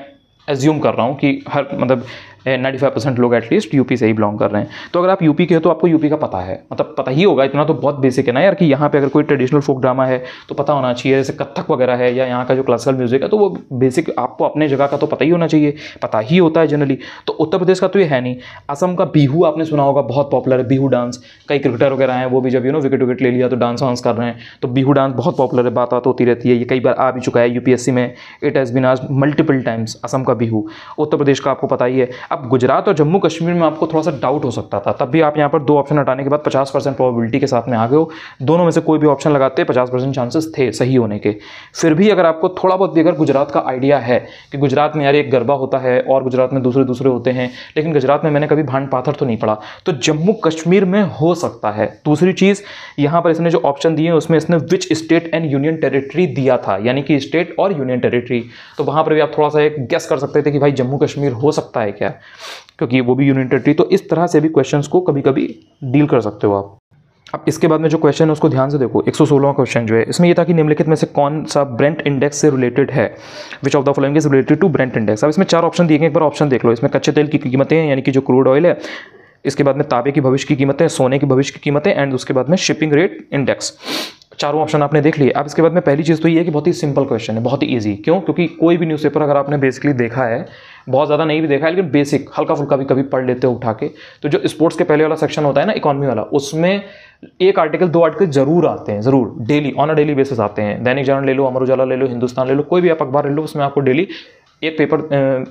एज्यूम कर रहा हूँ कि हर मतलब नाइन्टी फाइव परसेंट लोग एटलीस्ट यूपी से ही बिलोंग कर रहे हैं तो अगर आप यूपी के हो तो आपको यूपी का पता है मतलब पता ही होगा इतना तो बहुत बेसिक है ना यार कि यहाँ पे अगर कोई ट्रेडिशनल फोक ड्रामा है तो पता होना चाहिए जैसे कत्थक वगैरह है या यहाँ का जो क्लासिकल म्यूजिक है तो वो बेसिक आपको अपने जगह का तो पता ही होना चाहिए पता ही होता है जनरली तो उत्तर प्रदेश का तो ये है नहीं असम का बिहू आपने सुना होगा बहुत पॉपुलर है बिहू डांस कई क्रिकेटर वगैरह हैं वो भी जब यू नो विकेट विकेट ले लिया तो डांस वांस कर रहे हैं तो बिहू डांस बहुत पॉपुलर है बात बात होती रहती है ये कई बार आ भी चुका है यूपीएससी में इट हैज़ बिन आज मल्टीपल टाइम्स असम का बिहू उत्तर प्रदेश का आपको पता ही है अब गुजरात और जम्मू कश्मीर में आपको थोड़ा सा डाउट हो सकता था तब भी आप यहाँ पर दो ऑप्शन हटाने के बाद पचास परसेंट प्रॉबिलिटी के साथ में आ गए हो दोनों में से कोई भी ऑप्शन लगाते पचास परसेंट चांसेस थे सही होने के फिर भी अगर आपको थोड़ा बहुत भी अगर गुजरात का आइडिया है कि गुजरात में यार एक गरबा होता है और गुजरात में दूसरे दूसरे होते हैं लेकिन गुजरात में मैंने कभी भांड पाथर तो नहीं पढ़ा तो जम्मू कश्मीर में हो सकता है दूसरी चीज़ यहाँ पर इसने जो ऑप्शन दिए उसमें इसने which state and union territory दिया था यानी कि स्टेट और यूनियन टेरिटरी तो वहाँ पर भी आप थोड़ा सा एक गेस कर सकते थे कि भाई जम्मू कश्मीर हो सकता है क्या क्योंकि वो भी यूनिटरी तो इस तरह से भी क्वेश्चन को कभी कभी डील कर सकते हो आप अब इसके बाद में जो क्वेश्चन है उसको ध्यान से देखो एक सौ क्वेश्चन जो है इसमें यह था कि निम्नलिखित में से कौन सा ब्रेंट इंडेक्स से रिलेटेड है which of the following is related to Brent index अब इसमें चार ऑप्शन दिए गए एक बार ऑप्शन देख लो इसमें कच्चे तेल की कीमतें हैं यानी कि जो क्रूड ऑयल है इसके बाद में ताबे की भविष्य की कीमतें सोने की भविष्य की कीमतें एंड उसके बाद में शिपिंग रेट इंडेक्स चारों ऑप्शन आपने देख लिए अब इसके बाद में पहली चीज़ तो ये है कि बहुत ही सिंपल क्वेश्चन है बहुत ही ईजी क्यों क्योंकि कोई भी न्यूज़पेपर अगर आपने बेसिकली देखा है बहुत ज़्यादा नहीं भी देखा है लेकिन बेसिक हल्का फुल्का भी कभी पढ़ लेते हो उठा के तो जो स्पोर्ट्स के पहले वाला सेक्शन होता है ना इकोनॉमी वाला उसमें एक आर्टिकल दो आर्टिकल जरूर आते हैं जरूर daily on a daily basis आते हैं दैनिक जागरण ले लो अमर उजाला ले लो हिंदुस्तान ले लो कोई भी आप अखबार ले लो उसमें आपको डेली एक पेपर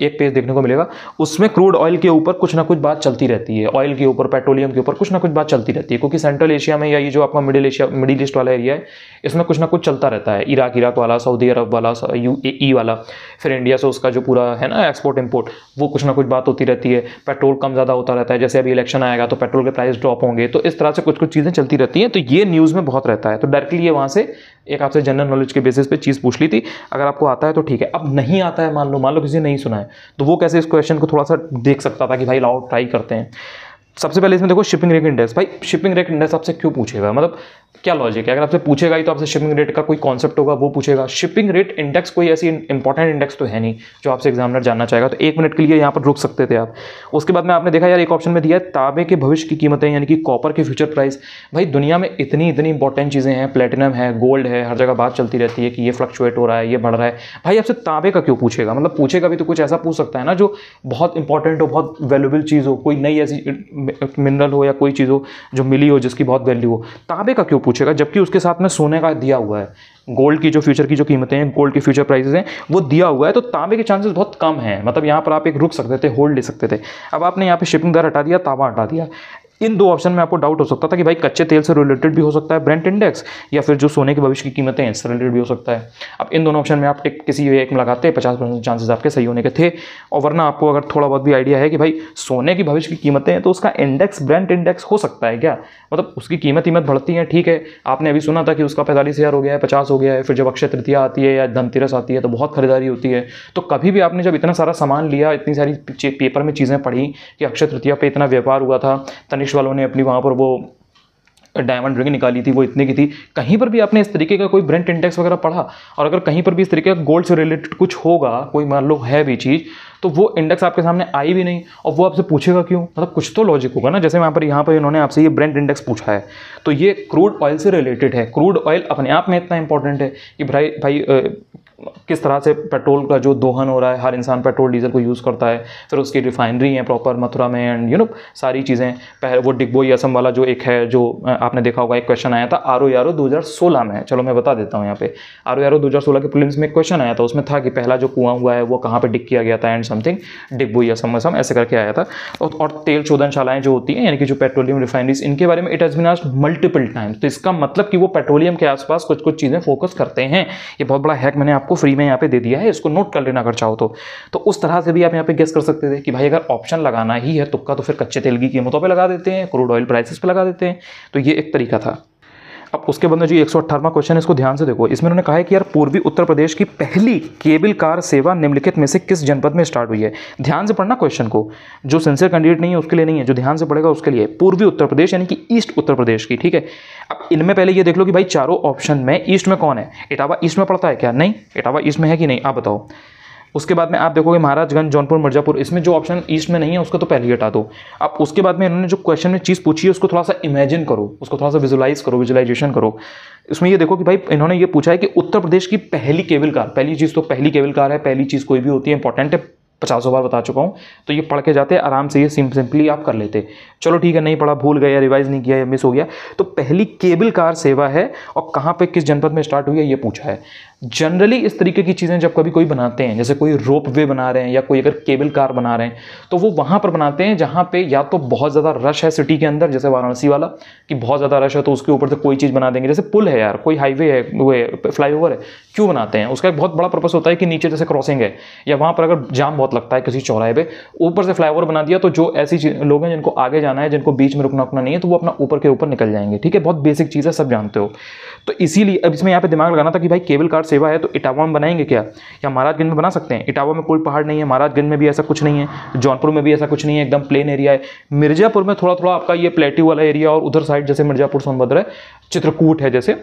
एक पेज देखने को मिलेगा उसमें क्रूड ऑयल के ऊपर कुछ ना कुछ बात चलती रहती है ऑयल के ऊपर पेट्रोलियम के ऊपर कुछ ना कुछ बात चलती रहती है क्योंकि सेंट्रल एशिया में या ये जो आपका मिडिल एशिया मिडिल ईस्ट वाला एरिया है इसमें कुछ ना कुछ चलता रहता है इराक इराक वाला सऊदी अरब वाला यू ई e वाला फिर इंडिया से उसका जो पूरा है ना एक्सपोर्ट इम्पोर्ट वो कुछ ना कुछ बात होती रहती है पेट्रोल कम ज़्यादा होता रहता है जैसे अभी इलेक्शन आएगा तो पेट्रोल के प्राइस ड्रॉप होंगे तो इस तरह से कुछ कुछ चीज़ें चलती रहती हैं तो ये न्यूज़ में बहुत रहता है तो डायरेक्टली ये वहाँ से एक आपसे जनरल नॉलेज के बेसिस पे चीज़ पूछ ली थी अगर आपको आता है तो ठीक है अब नहीं आता है मान लो लो मान लो किसी ने नहीं सुना है तो वो कैसे इस क्वेश्चन को थोड़ा सा देख सकता था कि भाई लाओ ट्राई करते हैं सबसे पहले इसमें देखो शिपिंग रेट इंडेक्स भाई शिपिंग रेट इंडेक्स आपसे क्यों पूछेगा मतलब क्या लॉजिक है अगर आपसे पूछेगा ही तो आपसे शिपिंग रेट का कोई कॉन्सेप्ट होगा वो पूछेगा शिपिंग रेट इंडेक्स कोई ऐसी इंपॉर्टेंट इंडेक्स तो है नहीं जो आपसे एग्जामिनर जानना चाहेगा तो एक मिनट के लिए यहाँ पर रुक सकते थे आप उसके बाद में आपने देखा यार एक ऑप्शन में दिया है तांबे के भविष्य की कीमतें यानी कि कॉपर के फ्यूचर प्राइस भाई दुनिया में इतनी इतनी इंपॉर्टेंट चीज़ें हैं प्लेटिनम है गोल्ड है हर जगह बात चलती रहती है कि ये फ्लक्चुएट हो रहा है ये बढ़ रहा है भाई आपसे तांबे का क्यों पूछेगा मतलब पूछेगा भी तो कुछ ऐसा पूछ सकता है ना जो बहुत इंपॉर्टेंट हो बहुत वैल्यूबल चीज़ हो कोई नई ऐसी मिनरल हो या कोई चीज़ हो जो मिली हो जिसकी बहुत वैल्यू हो तांबे का क्यों क्यों पूछेगा जबकि उसके साथ में सोने का दिया हुआ है गोल्ड की जो फ्यूचर की जो कीमतें हैं गोल्ड के फ्यूचर प्राइसेस हैं वो दिया हुआ है तो तांबे के चांसेस बहुत कम हैं मतलब यहाँ पर आप एक रुक सकते थे होल्ड ले सकते थे अब आपने यहाँ पे शिपिंग दर हटा दिया तांबा हटा दिया इन दो ऑप्शन में आपको डाउट हो सकता था कि भाई कच्चे तेल से रिलेटेड भी हो सकता है ब्रेंट इंडेक्स या फिर जो सोने के भविष्य की कीमतें हैं इससे रिलेटेड भी हो सकता है अब इन दोनों ऑप्शन में आप किसी एक में लगाते हैं पचास परसेंट चांसेस आपके सही होने के थे और वरना आपको अगर थोड़ा बहुत भी आइडिया है कि भाई सोने की भविष्य की कीमतें हैं तो उसका इंडेक्स ब्रेंट इंडेक्स हो सकता है क्या मतलब उसकी कीमत कीमत बढ़ती है ठीक है आपने अभी सुना था कि उसका पैंतालीस हज़ार हो गया है पचास हो गया है फिर जब अक्षय तृतीया आती है या धनतेरस आती है तो बहुत खरीदारी होती है तो कभी भी आपने जब इतना सारा सामान लिया इतनी सारी पेपर में चीज़ें पढ़ी कि अक्षय तृतीया पर इतना व्यापार हुआ था तनिष बांग्लादेश वालों ने अपनी वहाँ पर वो डायमंड रिंग निकाली थी वो इतने की थी कहीं पर भी आपने इस तरीके का कोई ब्रेंट इंडेक्स वगैरह पढ़ा और अगर कहीं पर भी इस तरीके का गोल्ड से रिलेटेड कुछ होगा कोई मान लो है भी चीज़ तो वो इंडेक्स आपके सामने आई भी नहीं और वो आपसे पूछेगा क्यों मतलब कुछ तो लॉजिक होगा ना जैसे वहाँ पर यहाँ पर इन्होंने आपसे ये ब्रेंट इंडेक्स पूछा है तो ये क्रूड ऑयल से रिलेटेड है क्रूड ऑयल अपने आप में इतना इंपॉर्टेंट है कि भाई भाई किस तरह से पेट्रोल का जो दोहन हो रहा है हर इंसान पेट्रोल डीजल को यूज़ करता है फिर उसकी रिफाइनरी है प्रॉपर मथुरा में एंड यू नो सारी चीज़ें पहले वो डिग्बोई असम वाला जो एक है जो आपने देखा होगा एक क्वेश्चन आया था आर ओ ओ दो हज़ार सोलह में चलो मैं बता देता हूँ यहाँ पे आर ओ ओ दो के प्रिलिम्स में क्वेश्चन आया था उसमें था कि पहला जो कुआं हुआ है वो कहाँ पर डिग किया गया था एंड समथिंग डिग्बोई असम असम ऐसे करके आया था और तेल शोधनशालाएँ जो होती हैं यानी कि जो पेट्रोलियम रिफाइनरीज इनके बारे में इट हैज़ बिन आज मल्टीपल टाइम्स तो इसका मतलब कि वो पेट्रोलियम के आसपास कुछ कुछ चीज़ें फोकस करते हैं ये बहुत बड़ा हैक मैंने आप आपको फ्री में यहाँ पे दे दिया है इसको नोट कर लेना अगर चाहो तो तो उस तरह से भी आप यहाँ पे गेस कर सकते थे कि भाई अगर ऑप्शन लगाना ही है तुक्का तो फिर कच्चे तेल की कीमतों पर लगा देते हैं क्रूड ऑयल प्राइसेस पर लगा देते हैं तो ये एक तरीका था उसके बाद में जो एक सौ क्वेश्चन है इसको ध्यान से देखो इसमें उन्होंने कहा है कि यार पूर्वी उत्तर प्रदेश की पहली केबल कार सेवा निम्नलिखित में से किस जनपद में स्टार्ट हुई है ध्यान से पढ़ना क्वेश्चन को जो सिंसियर कैंडिडेट नहीं है उसके लिए नहीं है जो ध्यान से पढ़ेगा उसके लिए पूर्वी उत्तर प्रदेश यानी कि ईस्ट उत्तर प्रदेश की ठीक है अब इनमें पहले ये देख लो कि भाई चारों ऑप्शन में ईस्ट में कौन है इटावा ईस्ट में पड़ता है क्या नहीं इटावा ईस्ट में है कि नहीं आप बताओ उसके बाद में आप देखोगे महाराजगंज जौनपुर मिर्जापुर इसमें जो ऑप्शन ईस्ट में नहीं है उसको तो पहले ही हटा दो अब उसके बाद में इन्होंने जो क्वेश्चन में चीज़ पूछी है उसको थोड़ा सा इमेजिन करो उसको थोड़ा सा विजुलाइज करो विजुलाइजेशन करो इसमें ये देखो कि भाई इन्होंने ये पूछा है कि उत्तर प्रदेश की पहली केबल कार पहली चीज़ तो पहली केबल कार है पहली चीज़ कोई भी होती है इंपॉर्टेंट है पचासों बार बता चुका हूँ तो ये पढ़ के जाते आराम से ये सिम सिंपली आप कर लेते चलो ठीक है नहीं पढ़ा भूल गए या रिवाइज नहीं किया या मिस हो गया तो पहली केबल कार सेवा है और कहाँ पे किस जनपद में स्टार्ट हुई है ये पूछा है जनरली इस तरीके की चीज़ें जब कभी कोई बनाते हैं जैसे कोई रोप वे बना रहे हैं या कोई अगर केबल कार बना रहे हैं तो वो वहाँ पर बनाते हैं जहाँ पे या तो बहुत ज़्यादा रश है सिटी के अंदर जैसे वाराणसी वाला कि बहुत ज़्यादा रश है तो उसके ऊपर से कोई चीज़ बना देंगे जैसे पुल है यार कोई हाईवे है वो फ्लाई ओवर है क्यों बनाते हैं उसका एक बहुत बड़ा पर्पज़ होता है कि नीचे जैसे क्रॉसिंग है या वहाँ पर अगर जाम बहुत लगता है किसी चौराहे पर ऊपर से फ्लाई ओवर बना दिया तो जो ऐसी लोग हैं जिनको आगे जाना है जिनको बीच में रुकना रुकना नहीं है तो वो अपना ऊपर के ऊपर निकल जाएंगे ठीक है बहुत बेसिक चीज़ है सब जानते हो तो इसीलिए अब इसमें यहाँ पे दिमाग लगाना था कि भाई केबल कार सेवा है तो इटावा में बनाएंगे क्या या महाराजगंज में बना सकते हैं इटावा में कोई पहाड़ नहीं है महाराजगंज में भी ऐसा कुछ नहीं है जौनपुर में भी ऐसा कुछ नहीं है एकदम प्लेन एरिया है मिर्जापुर में थोड़ा थोड़ा आपका ये प्लेटी वाला एरिया और उधर साइड जैसे मिर्जापुर सोनभद्र है चित्रकूट है जैसे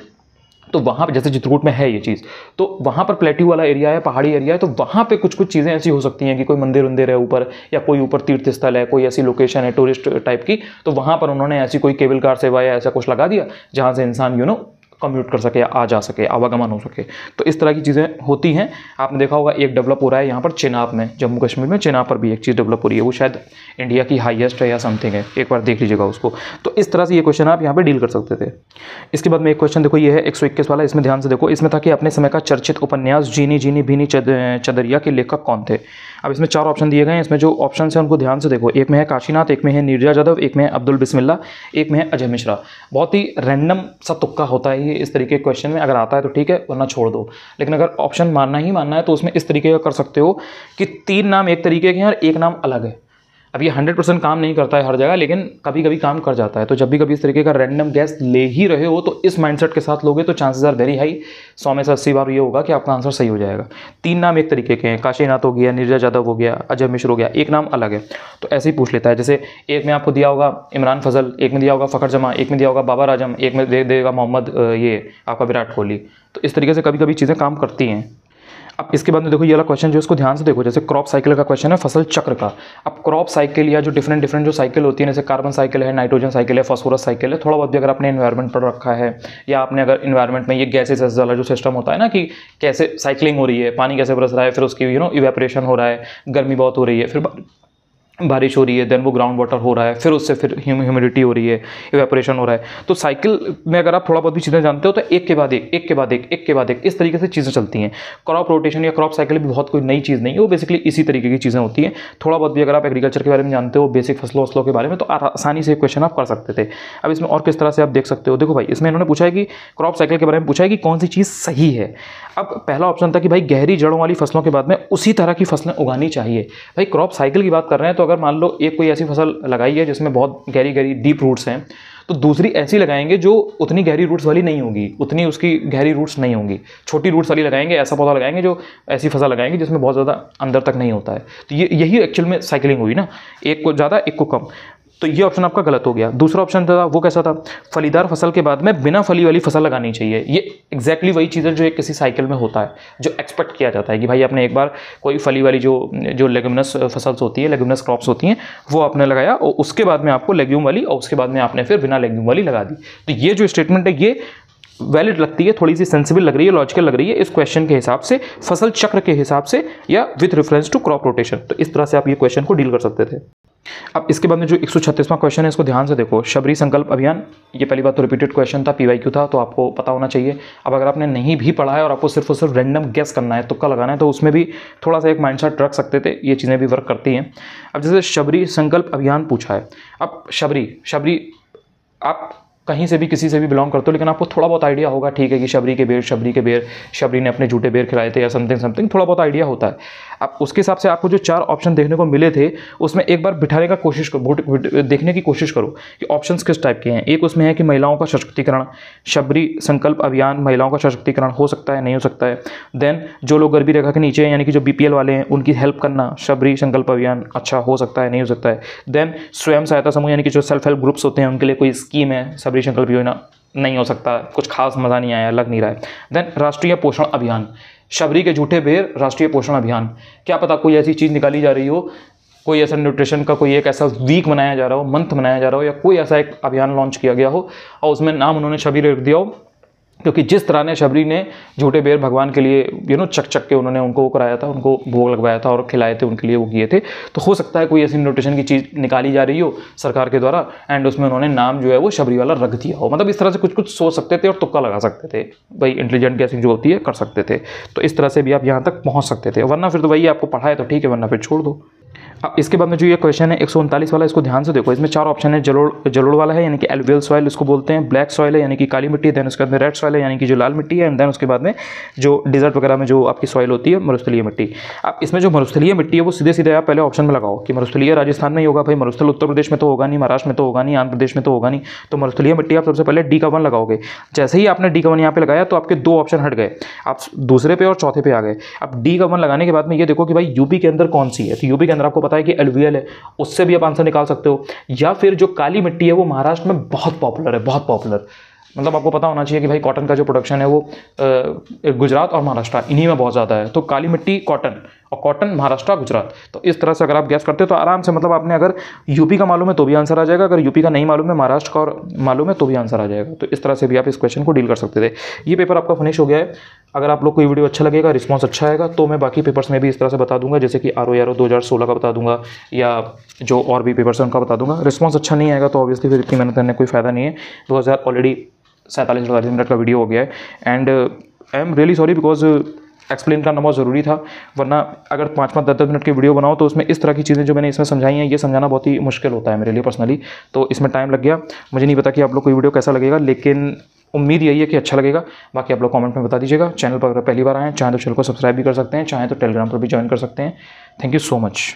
तो वहाँ पर जैसे चित्रकूट में है ये चीज़ तो वहाँ पर प्लेटी वाला एरिया है पहाड़ी एरिया है तो वहाँ पे कुछ कुछ चीज़ें ऐसी हो सकती हैं कि कोई मंदिर वंदिर है ऊपर या कोई ऊपर तीर्थ स्थल है कोई ऐसी लोकेशन है टूरिस्ट टाइप की तो वहाँ पर उन्होंने ऐसी कोई केबल कार सेवा या ऐसा कुछ लगा दिया जहाँ से इंसान यू नो कम्यूट कर सके आ जा सके आवागमन हो सके तो इस तरह की चीज़ें होती हैं आपने देखा होगा एक डेवलप हो रहा है यहाँ पर चेनाब में जम्मू कश्मीर में चेनाब पर भी एक चीज़ डेवलप हो रही है वो शायद इंडिया की हाईएस्ट है या समथिंग है एक बार देख लीजिएगा उसको तो इस तरह से ये क्वेश्चन आप यहाँ पर डील कर सकते थे इसके बाद में एक क्वेश्चन देखो ये है एक वाला इसमें ध्यान से देखो इसमें था कि अपने समय का चर्चित उपन्यास जीनी जीनी भीनी चदरिया के लेखक कौन थे अब इसमें चार ऑप्शन दिए गए हैं इसमें जो ऑप्शन है उनको ध्यान से देखो एक में है काशीनाथ एक में है नीरजा यादव एक में है अब्दुल बिस्मिल्ला एक में है अजय मिश्रा बहुत ही रैंडम सा तुक्का होता है ये इस तरीके के क्वेश्चन में अगर आता है तो ठीक है वरना छोड़ दो लेकिन अगर ऑप्शन मानना ही मानना है तो उसमें इस तरीके का कर सकते हो कि तीन नाम एक तरीके के हैं और एक नाम अलग है अब ये हंड्रेड परसेंट काम नहीं करता है हर जगह लेकिन कभी कभी काम कर जाता है तो जब भी कभी इस तरीके का रैंडम गैस ले ही रहे हो तो इस माइंडसेट के साथ लोगे तो चांसेस आर वेरी हाई सौ में से अस्सी बार ये होगा कि आपका आंसर सही हो जाएगा तीन नाम एक तरीके के हैं काशीनाथ हो गया निर्जा यादव हो गया अजय मिश्र हो गया एक नाम अलग है तो ऐसे ही पूछ लेता है जैसे एक में आपको दिया होगा इमरान फजल एक में दिया होगा फ़खर जमा एक में दिया होगा बाबर आजम एक में दे देगा मोहम्मद ये आपका विराट कोहली तो इस तरीके से कभी कभी चीज़ें काम करती हैं अब इसके बाद में देखो ये वाला क्वेश्चन जो इसको ध्यान से देखो जैसे क्रॉप साइकिल का क्वेश्चन है फसल चक्र का अब क्रॉप साइकिल या जो डिफरेंट डिफरेंट जो साइकिल होती है जैसे कार्बन साइकिल है नाइट्रोजन साइकिल है फॉस्फोरस साइकिल है थोड़ा बहुत भी अगर आपने इन्वायरमेंट पर रखा है या आपने अगर इन्वायरमेंट में ये गैसेस वाला जो सिस्टम होता है ना कि कैसे साइकिलिंग हो रही है पानी कैसे बरस रहा है फिर उसकी यू नो इवेपरेशन हो रहा है गर्मी बहुत हो रही है फिर बारिश हो रही है देन वो ग्राउंड वाटर हो रहा है फिर उससे फिर ह्यूमिडिटी हो रही है इवेपोरेशन हो रहा है तो साइकिल में अगर आप थोड़ा बहुत भी चीज़ें जानते हो तो एक के बाद एक एक के बाद एक एक के बाद एक इस तरीके से चीज़ें चलती हैं क्रॉप रोटेशन या क्रॉप साइकिल भी बहुत कोई नई चीज़ नहीं है वो बेसिकली इसी तरीके की चीज़ें होती हैं थोड़ा बहुत भी अगर आप एग्रीकल्चर के बारे में जानते हो बेसिक फसलों वसलों के बारे में तो आसानी से क्वेश्चन आप कर सकते थे अब इसमें और किस तरह से आप देख सकते हो देखो भाई इसमें इन्होंने पूछा है कि क्रॉप साइकिल के बारे में पूछा है कि कौन सी चीज़ सही है अब पहला ऑप्शन था कि भाई गहरी जड़ों वाली फसलों के बाद में उसी तरह की फसलें उगानी चाहिए भाई क्रॉप साइकिल की बात कर रहे हैं तो अगर मान लो एक कोई ऐसी फसल लगाई है जिसमें बहुत गहरी गहरी डीप रूट्स हैं तो दूसरी ऐसी लगाएंगे जो उतनी गहरी रूट्स वाली नहीं होगी उतनी उसकी गहरी रूट्स नहीं होंगी छोटी रूट्स वाली लगाएंगे ऐसा पौधा लगाएंगे जो ऐसी फसल लगाएंगे जिसमें बहुत ज़्यादा अंदर तक नहीं होता है तो ये यही एक्चुअल में साइकिलिंग हुई ना एक को ज़्यादा एक को कम तो ये ऑप्शन आपका गलत हो गया दूसरा ऑप्शन था वो कैसा था फलीदार फसल के बाद में बिना फली वाली फसल लगानी चाहिए ये एग्जैक्टली वही चीज़ है जो एक किसी साइकिल में होता है जो एक्सपेक्ट किया जाता है कि भाई आपने एक बार कोई फली वाली जो जो लेगमनस फसल्स होती है लेगमनस क्रॉप्स होती हैं वो आपने लगाया और उसके बाद में आपको लेग्यूम वाली और उसके बाद में आपने फिर बिना लेग्यूम वाली लगा दी तो ये जो स्टेटमेंट है ये वैलिड लगती है थोड़ी सी सेंसिबल लग रही है लॉजिकल लग रही है इस क्वेश्चन के हिसाब से फसल चक्र के हिसाब से या with reference to crop rotation तो इस तरह से आप ये क्वेश्चन को डील कर सकते थे अब इसके बाद में जो एक क्वेश्चन है इसको ध्यान से देखो शबरी संकल्प अभियान ये पहली बात तो रिपीटेड क्वेश्चन था पी था तो आपको पता होना चाहिए अब अगर आपने नहीं भी पढ़ा है और आपको सिर्फ और सिर्फ रैंडम गैस करना है तुक्का लगाना है तो उसमें भी थोड़ा सा एक सेट रख सकते थे ये चीज़ें भी वर्क करती हैं अब जैसे शबरी संकल्प अभियान पूछा है अब शबरी शबरी आप कहीं से भी किसी से भी बिलोंग करते हो लेकिन आपको थोड़ा बहुत आइडिया होगा ठीक है कि शबरी के बेर शबरी के बेर शबरी ने अपने झूठे बेर खिलाए थे या समथिंग समथिंग थोड़ा बहुत आइडिया होता है आप उसके हिसाब से आपको जो चार ऑप्शन देखने को मिले थे उसमें एक बार बिठाने का कोशिश करो देखने की कोशिश करो कि ऑप्शंस किस टाइप के हैं एक उसमें है कि महिलाओं का सशक्तिकरण शबरी संकल्प अभियान महिलाओं का सशक्तिकरण हो सकता है नहीं हो सकता है देन जो लोग गरीबी रेखा के नीचे हैं यानी कि जो बी वाले हैं उनकी हेल्प करना शबरी संकल्प अभियान अच्छा हो सकता है नहीं हो सकता है देन स्वयं सहायता समूह यानी कि जो सेल्फ हेल्प ग्रुप्स होते हैं उनके लिए कोई स्कीम है शबरी संकल्प योजना नहीं हो सकता कुछ खास मज़ा नहीं आया लग नहीं रहा है देन राष्ट्रीय पोषण अभियान शबरी के झूठे बेर राष्ट्रीय पोषण अभियान क्या पता कोई ऐसी चीज़ निकाली जा रही हो कोई ऐसा न्यूट्रिशन का कोई एक ऐसा वीक मनाया जा रहा हो मंथ मनाया जा रहा हो या कोई ऐसा एक अभियान लॉन्च किया गया हो और उसमें नाम उन्होंने शबीर रख दिया हो क्योंकि जिस तरह ने शबरी ने झूठे बेर भगवान के लिए यू नो चक चक के उन्होंने उनको वो कराया था उनको भोग लगवाया था और खिलाए थे उनके लिए वो किए थे तो हो सकता है कोई ऐसी नोटेशन की चीज़ निकाली जा रही हो सरकार के द्वारा एंड उसमें उन्होंने नाम जो है वो शबरी वाला रख दिया हो मतलब इस तरह से कुछ कुछ सोच सकते थे और तुक्का लगा सकते थे भाई इंटेलिजेंट गैसिंग जो होती है कर सकते थे तो इस तरह से भी आप यहाँ तक पहुँच सकते थे वरना फिर तो भाई आपको पढ़ाए तो ठीक है वरना फिर छोड़ दो अब इसके बाद में जो ये क्वेश्चन है एक वाला इसको ध्यान से देखो इसमें चार ऑप्शन है जलोड़ जलोड़ वाला है यानी कि एलवेल सॉइल उसको बोलते हैं ब्लैक सॉइल है यानी कि काली मिट्टी देन उसके बाद में रेड सॉइल है यानी कि जो लाल मिट्टी है एंड देन उसके बाद में जो डिजर्ट वगैरह में जो आपकी सॉइल होती है मरुस्थलीय मिट्टी अब इसमें जो मरुस्थलीय मिट्टी है वो सीधे सीधे आप पहले ऑप्शन में लगाओ कि मरुस्थलीय राजस्थान में ही होगा भाई मरुस्थल उत्तर प्रदेश में तो होगा नहीं महाराष्ट्र में तो होगा नहीं आंध्र प्रदेश में तो होगा नहीं तो मरुस्थलीय मिट्टी आप सबसे पहले डी का वन लगाओगे जैसे ही आपने डी का वन यहाँ पे लगाया तो आपके दो ऑप्शन हट गए आप दूसरे पे और चौथे पे आ गए अब डी का वन लगाने के बाद में ये देखो कि भाई यूपी के अंदर कौन सी है तो यूपी के अंदर आपको पता पता है कि एलवियल है उससे भी आप आंसर निकाल सकते हो या फिर जो काली मिट्टी है वो महाराष्ट्र में बहुत पॉपुलर है बहुत पॉपुलर मतलब आपको पता होना चाहिए कि भाई कॉटन का जो प्रोडक्शन है वो गुजरात और महाराष्ट्र इन्हीं में बहुत ज़्यादा है तो काली मिट्टी कॉटन और कॉटन महाराष्ट्र गुजरात तो इस तरह से अगर आप गैस करते हो तो आराम से मतलब आपने अगर यूपी का मालूम है तो भी आंसर आ जाएगा अगर यूपी का नहीं मालूम है महाराष्ट्र का और मालूम है तो भी आंसर आ जाएगा तो इस तरह से भी आप इस क्वेश्चन को डील कर सकते थे ये पेपर आपका फिनिश हो गया है अगर आप लोग को ये वीडियो अच्छा लगेगा रिस्पॉन्स अच्छा आएगा तो मैं बाकी पेपर्स में भी इस तरह से बता दूंगा जैसे कि आर ओ आर दो हज़ार सोलह का बता दूंगा या जो और भी पेपर्स हैं उनका बता दूंगा रिस्पॉस अच्छा नहीं आएगा तो ऑब्वियसली फिर इतनी मेहनत करने कोई फ़ायदा नहीं है दो ऑलरेडी सैंतालीस अड़तालीस मिनट का वीडियो हो गया है and I am really sorry because explain करना बहुत ज़रूरी था वरना अगर पाँच पाँच दस दस मिनट की वीडियो बनाओ तो उसमें इस तरह की चीज़ें जो मैंने इसमें समझाई हैं ये समझाना बहुत ही मुश्किल होता है मेरे लिए पर्सनली तो इसमें टाइम लग गया मुझे नहीं पता कि आप लोग को वीडियो कैसा लगेगा लेकिन उम्मीद यही है कि अच्छा लगेगा बाकी आप लोग कमेंट में बता दीजिएगा चैनल पर अगर पहली बार आए चाहें तो चैनल को सब्सक्राइब भी कर सकते हैं चाहें तो टेलीग्राम पर भी ज्वाइन कर सकते हैं थैंक यू सो मच